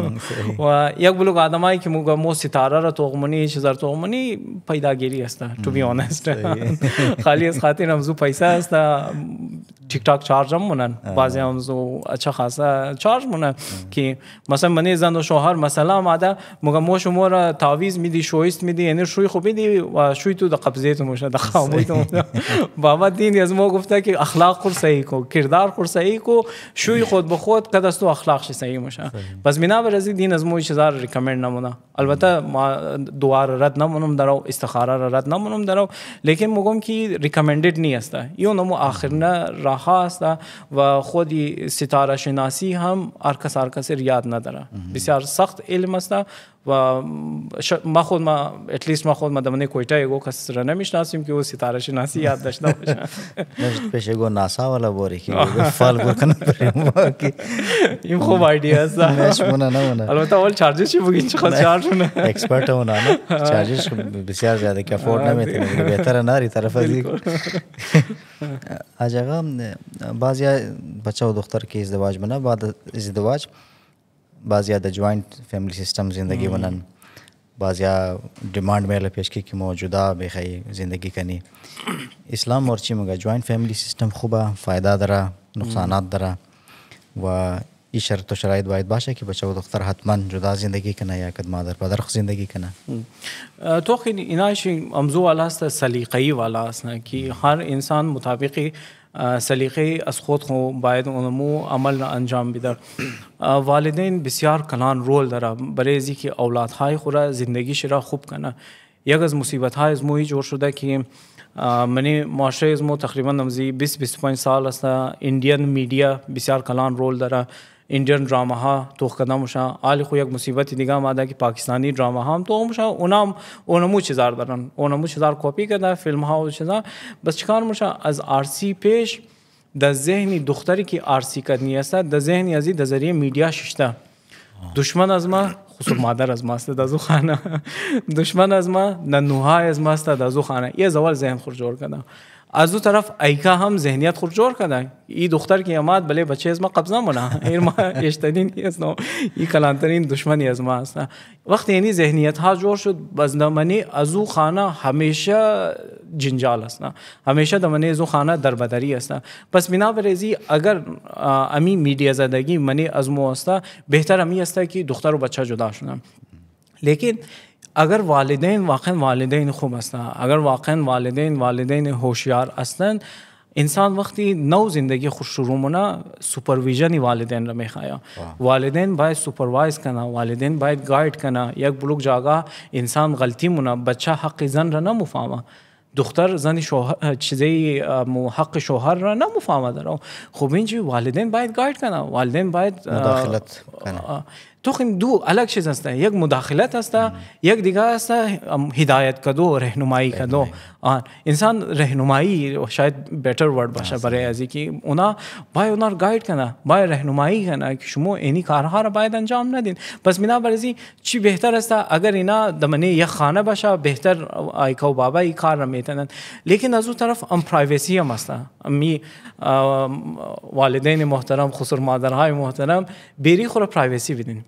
و یک بلوک آدمایی که مو ستاره را توغمنی چیزار توغمنی پیدا گیری هستن تو بی آنست خالی از خاطر همزو پیسه هست تیک تاک چارج هم مونن بعضی همزو اچھا خاصا چارج مونن که مثلا منی زن و شوهر مثلا ماده مگه مو شما را تعویز میدی شویست میدی یعنی شوی خوب میدی و شوی تو د قبضه تو موشه د خاموی تو بابا دین از ما گفته که اخلاق خور صحیح کو کردار خور صحیح کو شوی خود به خود کدست تو اخلاق شی صحیح موشه بس مینا بر از دین از مو چیزا ریکمند نمونه البته ما دوار رد نمونم درو استخاره را را را نمونم دارو لیکن مگم کی ریکمینڈیڈ نہیں استا یو نمو آخر نہ رہا استا و خود ستارہ شناسی ہم ارکس ارکس ریاد نہ درا بسیار سخت علم استا و ما خود ما اتلیست ما خود ما دمنه کویتا یگو کس را نمیشناسیم که او ستاره شناسی یاد داشته باشه نشد پیش گو ناسا والا بوری که فال گور کنه بریم که این خوب آیدیا است نش مونه نه مونه البته اول چارجز چی بگین چه خاص چارج مونه اکسپرت مونه نه چارجز بسیار زیاده که افورد نمیتونه بهتره ناری طرف از اجاغم بعضی بچه و دختر که ازدواج منه بعد ازدواج بعضیا د جوائنت فیملی سیستم زندگی ونن بعضیا ڈیمانڈ میں پیشکی کی موجودہ بخی زندگی کنی اسلام اور مگا جوائنت فیملی سیستم خوبا فائدہ درا نقصانات درا و ای شرط و شرایط باید باشه که بچه و دختر حتما جدا زندگی کنه یا کد مادر پدر خو زندگی کنه تو خیلی ایناش امزو والا است سلیقه‌ای والا است نه که هر انسان مطابق سلیقه از خود خو باید اونمو عمل انجام بیدار والدین بسیار کلان رول داره برای ازی که اولادهای خورا زندگیش را خوب کنه یک از مصیبت های از موی جور شده که منی معاشره از مو تقریبا نمزی 20-25 سال است اندیان میډیا بسیار کلان رول داره انڈین ڈرامہ ها تو قدم شا آل خو یک مصیبت دیگه ما که کہ پاکستانی ڈرامہ تو مشا اونا اونا مو چزار اونا مو چزار کاپی کدا فلم ہا او بس چکان مشا از آر پیش د ذهنی دختری که آر سی کرنی د ذهنی ازی د ذریعہ میڈیا ششتا دشمن از ما خصوص مادر از ماسته د زو دشمن از ما نه نوها از ماسته د زو خانه یا زوال ذهن خرجور аз ду тараф айка ҳам зеҳният хурд ҷор карда и духтар ки ямад бале бача аз ма қабз намона ма бештарин ясно и калантарин душмани аз ма аст вақте яъни зеҳниятҳа ҷор шуд баздамани аз у хана ҳамеша ҷинҷал аст ҳамеша дамани аз у хана дарбадарӣ аст пас бинобар ази агар ами медиазадагӣ мани аз мо аста беҳтар ами аста ки духтару бача ҷуда шуда лекин اگر والدین واقعا والدین خوب هستن اگر واقعا والدین والدین هوشیار هستن انسان وقتی نو زندگی خوش شروع مونه سوپرویژن والدین را میخوایا والدین باید سوپروایز کنه والدین باید گاید کنه یک بلوک جاگاه انسان غلطی مونه بچه حق زن را نمفهمه دختر زن شوهر چیزی حق شوهر را نمفهمه داره خب اینجوری والدین باید گاید کنه والدین باید مداخلت کنه تخم دو الگ چیز هستن یک مداخلت هست یک دیگه هست هدایت کدو راهنمایی کدو آن انسان راهنمایی شاید بهتر ورد باشه برای از اینکه اونا بای اونا رو گاید کنه بای راهنمایی کنه که شما اینی کارها را باید انجام ندین پس مینا برزی چی بهتر است اگر اینا دمنه یک خانه باشه بهتر آیکا و بابا ای کار را میتنن لیکن از اون طرف ام پرایوسی هم هست می والدین محترم خصوص مادرهای محترم بری خور پرایوسی بدین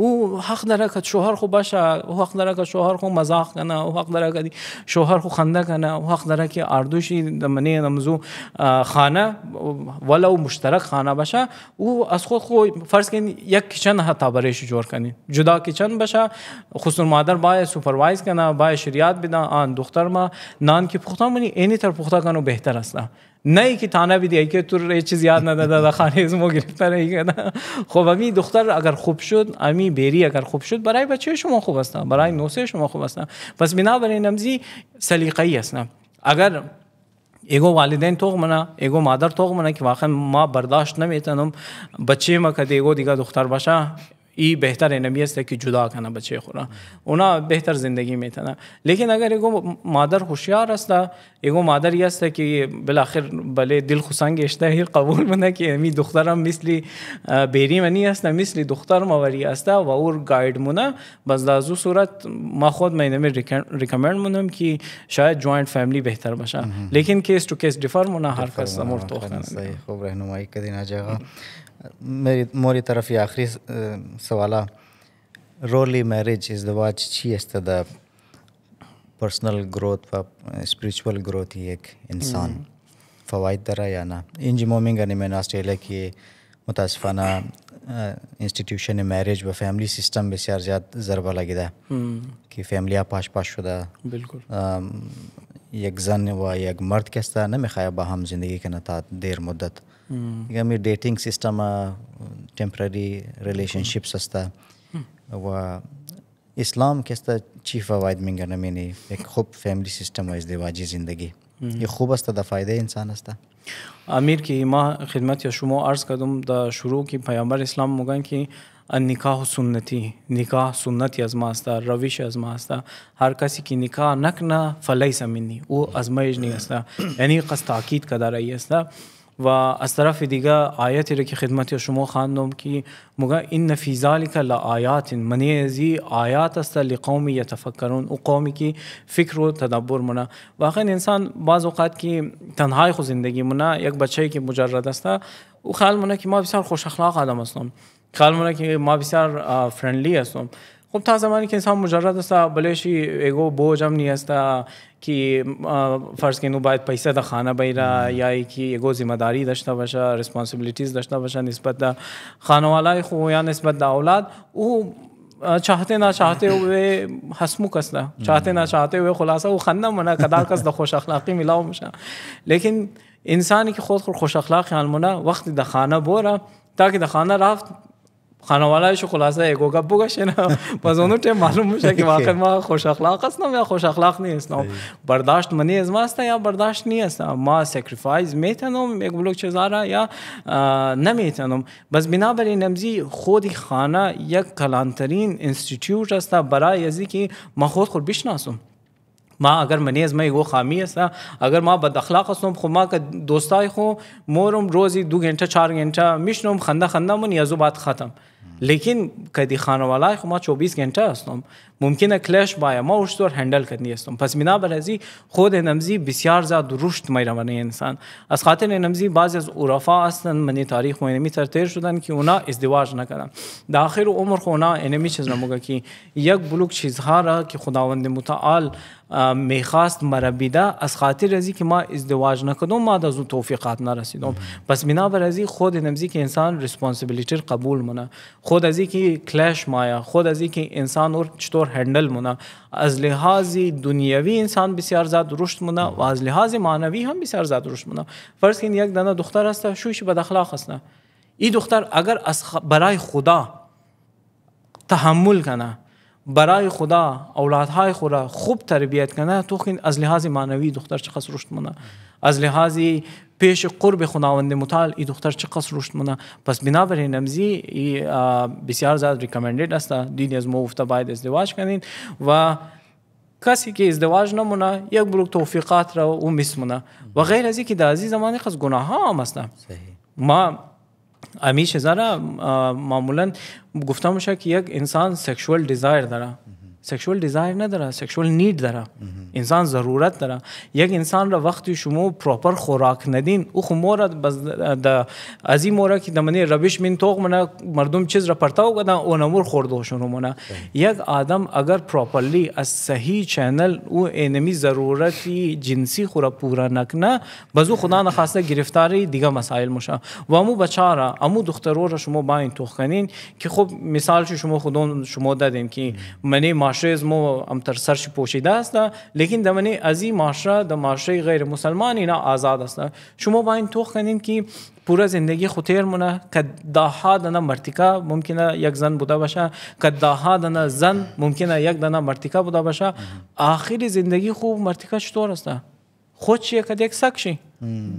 او حق داره که شوهر خو باشه او حق داره که شوهر خو مزاح کنه او حق داره که شوهر خو خنده کنه او حق داره که اردوشی منی نمزو خانه ولو مشترک خانه باشه او از خود خو فرض کن یک کیچن حتا برایش جور کنین جدا کیچن باشه خصوص مادر با سوپروایز کنه با شریعت بدن آن دختر ما نان کی پختن منی اینی تر پخته کنه بهتر است نه ای که تانه بیدی که تو چیز یاد نداده ده خانه از ما گرفتن ای خب امی دختر اگر خوب شد امی بیری اگر خوب شد برای بچه شما خوب هستن برای نوسه شما خوب هستن پس بنابراین نمزی ای هستن اگر ایگو والدین توغ منا ایگو مادر توغ منا که واقعا ما برداشت نمیتنم بچه ما که ایگو دیگه دختر باشه ای بہتر ہے نا یہست جدا کھا نہ بہتر زندگی میں تھا نا لیکن اگر ایگو مادر ہوشیار آستہ ایگو مادر یہ کہ بالاخر بلے دل خوشانگستہ ہی قبول من کہ امی دخترم دختر بیری منی مس دختر موری اوور و اور وائڈ منہ بس دازو صورت ما خود میں ریکمینڈ منم کہ شاید جوائنٹ فیملی بہتر بشا لیکن کیس کیس ڈیفر تو خوب मेरी मोरी तरफ ये आखिरी सवाल रोली मैरिज इज़ द वाच अच्छी है द पर्सनल ग्रोथ व स्पिरिचुअल ग्रोथ ही एक इंसान फ़वाद दरा या ना इंज मोमिंगन में ऑस्ट्रेलिया की मुतासफ़ाना इंस्टीट्यूशन मैरिज व फैमिली सिस्टम बसयार ज़्यादा ज़रबा लगे कि फैमिलिया पाश पाश शुदा बिल्कुल एक जन व एक मर्द के ना में खाया बाहम ज़िंदगी के नता देर मुद्दत इगा मी डेटिंग सिस्टम टेम्पररी रिलेशनशिप्स आसता वा इस्लाम केसता चीफ अवायद मी घेणं मी एक खूप फॅमिली सिस्टम वायज देवाची जिंदगी ये خوب است د فایده انسان است امیر کی ما خدمت شما عرض کردم در شروع که پیامبر اسلام میگن که نکاح سنتی نکاح سنتی از ما است روش از ما است هر کسی که نکاح نکنه فلیس منی او از ما نیست یعنی قصد تاکید کده رایی است ва аз тарафи дига оятеро ки хидмати шумо хандом ки мугӯям инна фи залика ла аятин маънии аз и аят аста ли қауми ятафаккарун ӯ қоми ки фикру тадаббур муна вақан инсон баъз оқат ки танҳои ху зиндагӣ муна як бачае ки муҷаррад аста ӯ хаял муна ки ма бисёр хушахлоқ адам ҳастом хаял муна ки ма бисёр френдли ҳастом خب تا زمانی که انسان مجرد است بلشی ایگو بوج هم نیست که فرض کنو باید پیسه در خانه بیره یا اینکه ایگو ذمہداری داشته باشه ریسپانسیبلیتیز داشته باشه نسبت در خانوالای خو یا نسبت در اولاد او چاہتے نہ چاہتے ہوئے ہسمو کس نہ چاہتے نہ چاہتے ہوئے خلاصہ وہ خندہ منا کدا کس دا خوش اخلاقی ملاو مشا لیکن انسان کی خود خود خوش اخلاق خیال منا وقت دا خانہ بورا تاکہ دا خانہ رافت خانواله شو خلاصه ایگو گپ بگو شنا باز اون ته معلوم میشه که واقعا ما خوش اخلاق هستم یا خوش اخلاق نیستم برداشت منی از ماست یا برداشت نیستم ما سکریفایز میتنم یک بلوک چزارا یا نمیتنم بس بنابراین نمزی خودی خانه یک کلانترین انستیتیوت است برای ازی که ما خود خود بشناسم ما اگر منی از مې وو خامی اسا اگر ما بد اخلاق اسم خو ما که دوستای خو مورم روزی دو گھنٹه چار گھنٹه میشنم خنده خنده من یزو بات ختم लेकिन कदी खाना वाला खुमा चौबीस घंटे हस्तम मुमकिन है क्लैश बाया मा उस तौर हैंडल करनी हस्तम बस मिना बरहजी खुद नमजी बसियार ज़्यादा दुरुस्त मई रवान इंसान अस खातिर नमजी बाज़ अज उरफा असन मनी तारीख में नमी तरतेर शुदन कि उना इसदवाज न करा दाखिर उम्र को ना एनमी चीज़ नमोगा कि यक बुलुक चीज़ हारा कि खुदावंद मुताल میخواست مربیده از خاطر ازی که ما ازدواج نکدوم ما از اون توفیقات نرسیدم پس بنابر ازی خود نمزی که انسان ریسپانسیبیلیتی قبول مونه خود ازی که کلش مایا خود ازی که انسان اور چطور هندل مونه از لحاظ دنیوی انسان بسیار زیاد رشد مونه و از لحاظ معنوی هم بسیار زیاد رشد مونه فرض کن یک دنه دختر هست شوش بد اخلاق هست این دختر اگر از برای خدا تحمل کنه برای خدا اولادهای خود را خوب تربیت کنه تو از لحاظ معنوی دختر چقدر رشد منه از لحاظ پیش قرب خداوند متعال این دختر چقدر رشد منه پس بنابراین نمزی بسیار زیاد ریکامندد است دین از موفته باید ازدواج کنین و کسی که ازدواج نمونه یک بروک توفیقات را او میسمونه و غیر از اینکه در ازی زمانی خاص گناه ها هم است ما امی زرا معمولا گفته میشه که یک انسان سکشوال دیزایر داره سکشوال دیزایر نداره سکشوال نید داره انسان ضرورت داره یک انسان را وقتی شما پراپر خوراک ندین او خو مورا بس د از این مورا که دمنه ربش من توق منه مردم چیز را پرتاو کدن اون امور خورده شنو منه یک آدم اگر پراپرلی از صحیح چینل او انمی ضرورتی جنسی خورا پورا نکنه بزو خدا نخواسته گرفتاری دیگه مسائل مشه و امو بچا را امو دخترو را شما باین توخ کنین که خب مثال شما خودون شما دادین که منی ما معاشره از ما هم تر سرش پوشیده است لیکن در از این معاشره در معاشره غیر مسلمان اینا آزاد است شما با این تو کنین که پورا زندگی خطیر مونه که داها دنه مرتکا ممکنه یک زن بوده باشه که داها دنه زن ممکنه یک دنه مرتکا بوده باشه آخر زندگی خوب مرتکا چطور است خود چیه که یک سکشی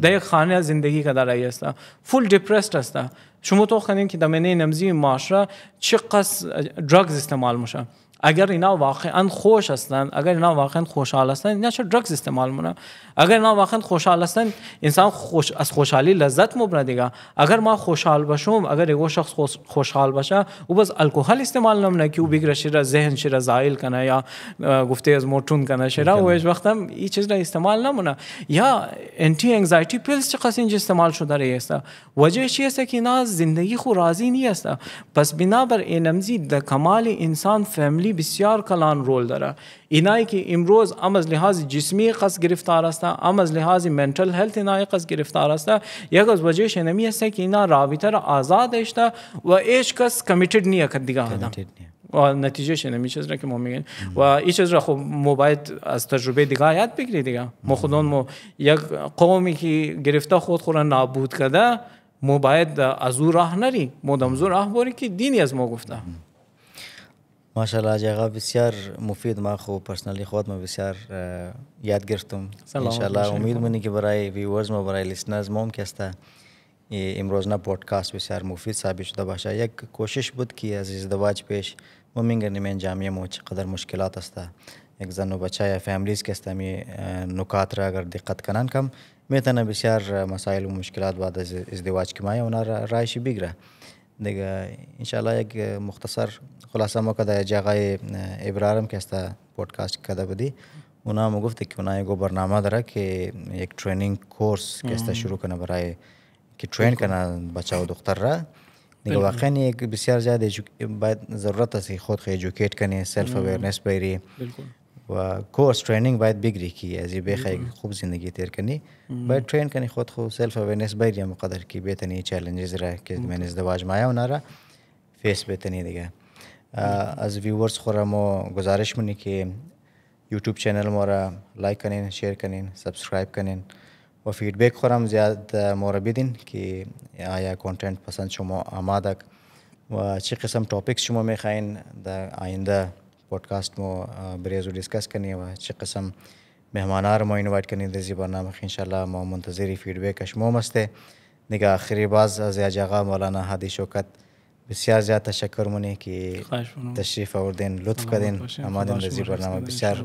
در یک خانه زندگی که در است فول دیپرسد است شما تو خنین که در منه نمزی معاشره چه قصد درگز استعمال میشه اگر اینا واقعا خوش هستند اگر اینا واقعا خوشحال هستند اینا چرا درگز استعمال مونه اگر اینا واقعا خوشحال هستند انسان خوش از خوشحالی لذت مبره دیگه اگر ما خوشحال باشم اگر یه شخص خوشحال باشه او بس الکل استعمال نمونه که او بگیره شیره ذهن شیره زائل کنه یا گفته از موتون کنه شیره و هیچ وقت هم این چیز را استعمال نمونه یا انتی انگزایتی پیلز چه قصه اینجا استعمال شده رهی است وجه چی است که اینا زندگی خو راضی نیست پس بنابر اینمزی د کمال انسان فیملی بسیار کلان رول داره اینایی که امروز ام از لحاظ جسمی قصد گرفتار است ام از لحاظ منتل هلت اینای قصد گرفتار هسته یک از وجهش نمی است که اینا رابطه را آزاد است. و ایش کس کمیتد نیه که دیگه آدم و نتیجه نمی چیز را که ما میگن و این چیز را خب ما باید از تجربه دیگه یاد بگیری دیگه ما خودمون ما یک قومی که گرفته خود خورا نابود کرده ما باید از او راه نری باری که دینی از ما گفته ماشاءالله جغا بسیار مفید ما خو پرسنلی خود ما بسیار یاد گرفتم انشاءالله امید منی که برای ویورز ما برای لیسنرز ما هم که امروز نه پودکاست بسیار مفید ثابت شده باشه یک کوشش بود که از ازدواج پیش ما میگردیم این جامعه ما چقدر مشکلات است یک زن و بچه یا فیملیز که استمی نکات را اگر دقت کنن کم میتونه بسیار مسائل و مشکلات بعد از ازدواج که ما اونا را رایش بیگره دیگه انشالله یک مختصر خلاصه ما که در جای ابرارم که است پودکاست کرده بودی اونا هم گفت که اونا یک برنامه داره که یک ترینینگ کورس که است شروع کنه برای که ترین کنه بچه و دختر را دیگه واقعا یک بسیار زیاد باید ضرورت است که خود خود ایجوکیت کنی سلف اویرنس بیری و کورس ترینینگ باید بگیری که از بخی خوب زندگی تیر کنی باید ترین کنی خود خود سلف اویرنس باید یه مقدر که بتنی چالنجز را که من ازدواج مایا اونا را فیس بتنی دیگه از ویورز خورا ما گزارش منی که یوتیوب چینل ما را لایک کنین شیر کنین سبسکرایب کنین و فیدبیک خورم زیاد ما را بدین که آیا کنتنت پسند شما آماده و چه قسم ټاپکس شما میخواین در آینده پۆتکاست و کنیم و دیسکەس کنیەوە چی قسم مهمانارمەوە اینوایتکننی دەزی بەنامە خینشەلا ما منتظری فیربێ کەشمۆ مەستێ نگا اخری باز از یاجاغا مولانا هادی شوکت بسیار زیاد تشکر مونی که تشریف آوردین لطف کردین آمدین رزی برنامه بسیار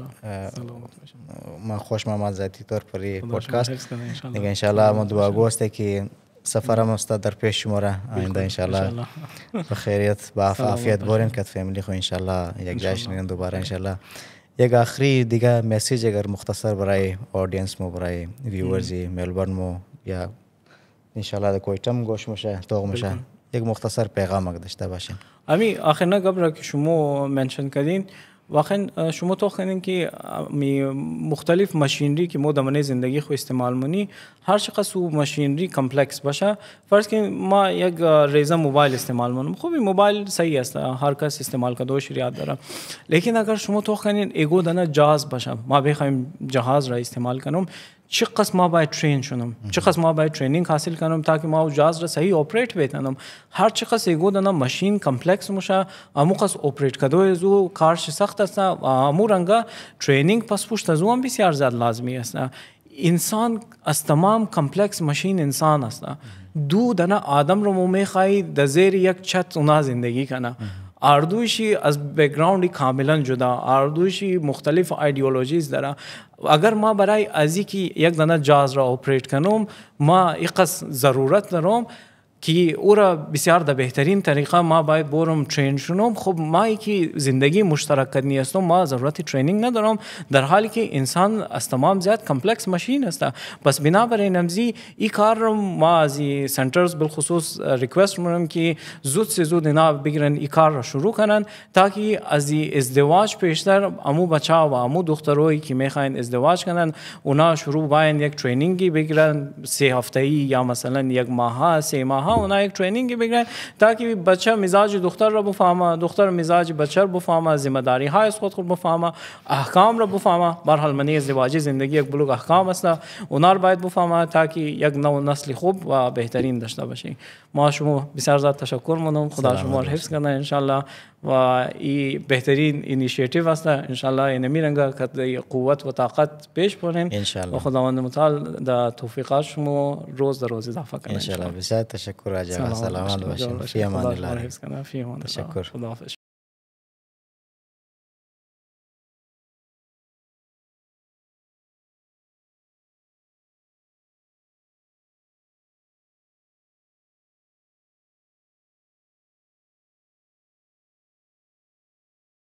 من خوش مامد ذاتی طور پری پودکاست نگه انشاءالله ما دعا سفرم است در پیش شما را آینده ان شاء الله به خیریت با عافیت برین که فامیلی خو ان شاء الله یک جای شنیدن دوباره ان شاء الله یک آخری دیگه مسیج اگر مختصر برای اودینس مو برای ویورز ملبورن مو یا ان شاء الله کویتم گوش میشه توغ میشه یک مختصر پیغامک داشته باشین همین آخر نه قبل که شما منشن کردین واقعا شما تو خنین که مختلف ماشینری که ما دمنه زندگی خو استعمال مونی هر شق او ماشینری کمپلکس باشه فرض که ما یک ریزه موبایل استعمال مونم خوب موبایل صحیح است هر کس استعمال کرده شریعت داره لیکن اگر شما تو خنین ایگو نه جهاز باشه ما بخوایم جهاز را استعمال کنم چقدر ما باید ترین شونم چقدر ما باید ترینینگ حاصل کنم تاکه ما جاز را صحیح اپریٹ بتنم هر چقدر ایگو دنا ماشین کمپلیکس مشه امو قص اپریٹ کدو زو کارش سخت است امو رنگا ترینینگ پس پشت از اون بسیار زیاد لازمی است انسان از تمام کمپلیکس ماشین انسان است دو دنا آدم رو میخوای د زیر یک چت اونا زندگی کنه اردوشی از بکگراندی کاملا جدا اردوشی مختلف ایدئولوژیز داره اگر ما برای ازی که یک دانه جاز را اپریت کنم ما یک ضرورت دارم که او را بسیار در بهترین طریقه ما باید بورم ترین شنوم خب ما که زندگی مشترک کردنی هستم ما ضرورت ترینینگ ندارم در حالی که انسان از تمام زیاد کمپلکس ماشین است پس بنابراین امزی ای کار رو ما از سنترز بالخصوص ریکوست میکنم که زود سے زود اینا بگیرن ای کار را شروع کنن تاکی از ازدواج پیشتر امو بچا و امو دختروی که میخواین ازدواج کنن اونا شروع باین یک ترینینگی بگیرن سه هفته یا مثلا یک ماه سه ماه ها اونا یک ترینینگ بگیرن تاکه بچه مزاج دختر را بفهمه دختر مزاج بچه را بفهمه ذمہ داری های خود خود بفهمه احکام را بفهمه به حال منی ازدواجی زندگی یک بلوغ احکام است اونا را باید بفهمه تاکه یک نو نسل خوب و بهترین داشته باشه ما شما بسیار زیاد تشکر مونم خدا شما را حفظ کنه ان و این بهترین اینیشیتیو است انشالله این میرنگه که قوت و طاقت پیش بریم و خداوند متعال دا توفیقات شما روز در روز اضافه کنه انشالله بسیار تشکر عجب سلام باشین فی امان الله تشکر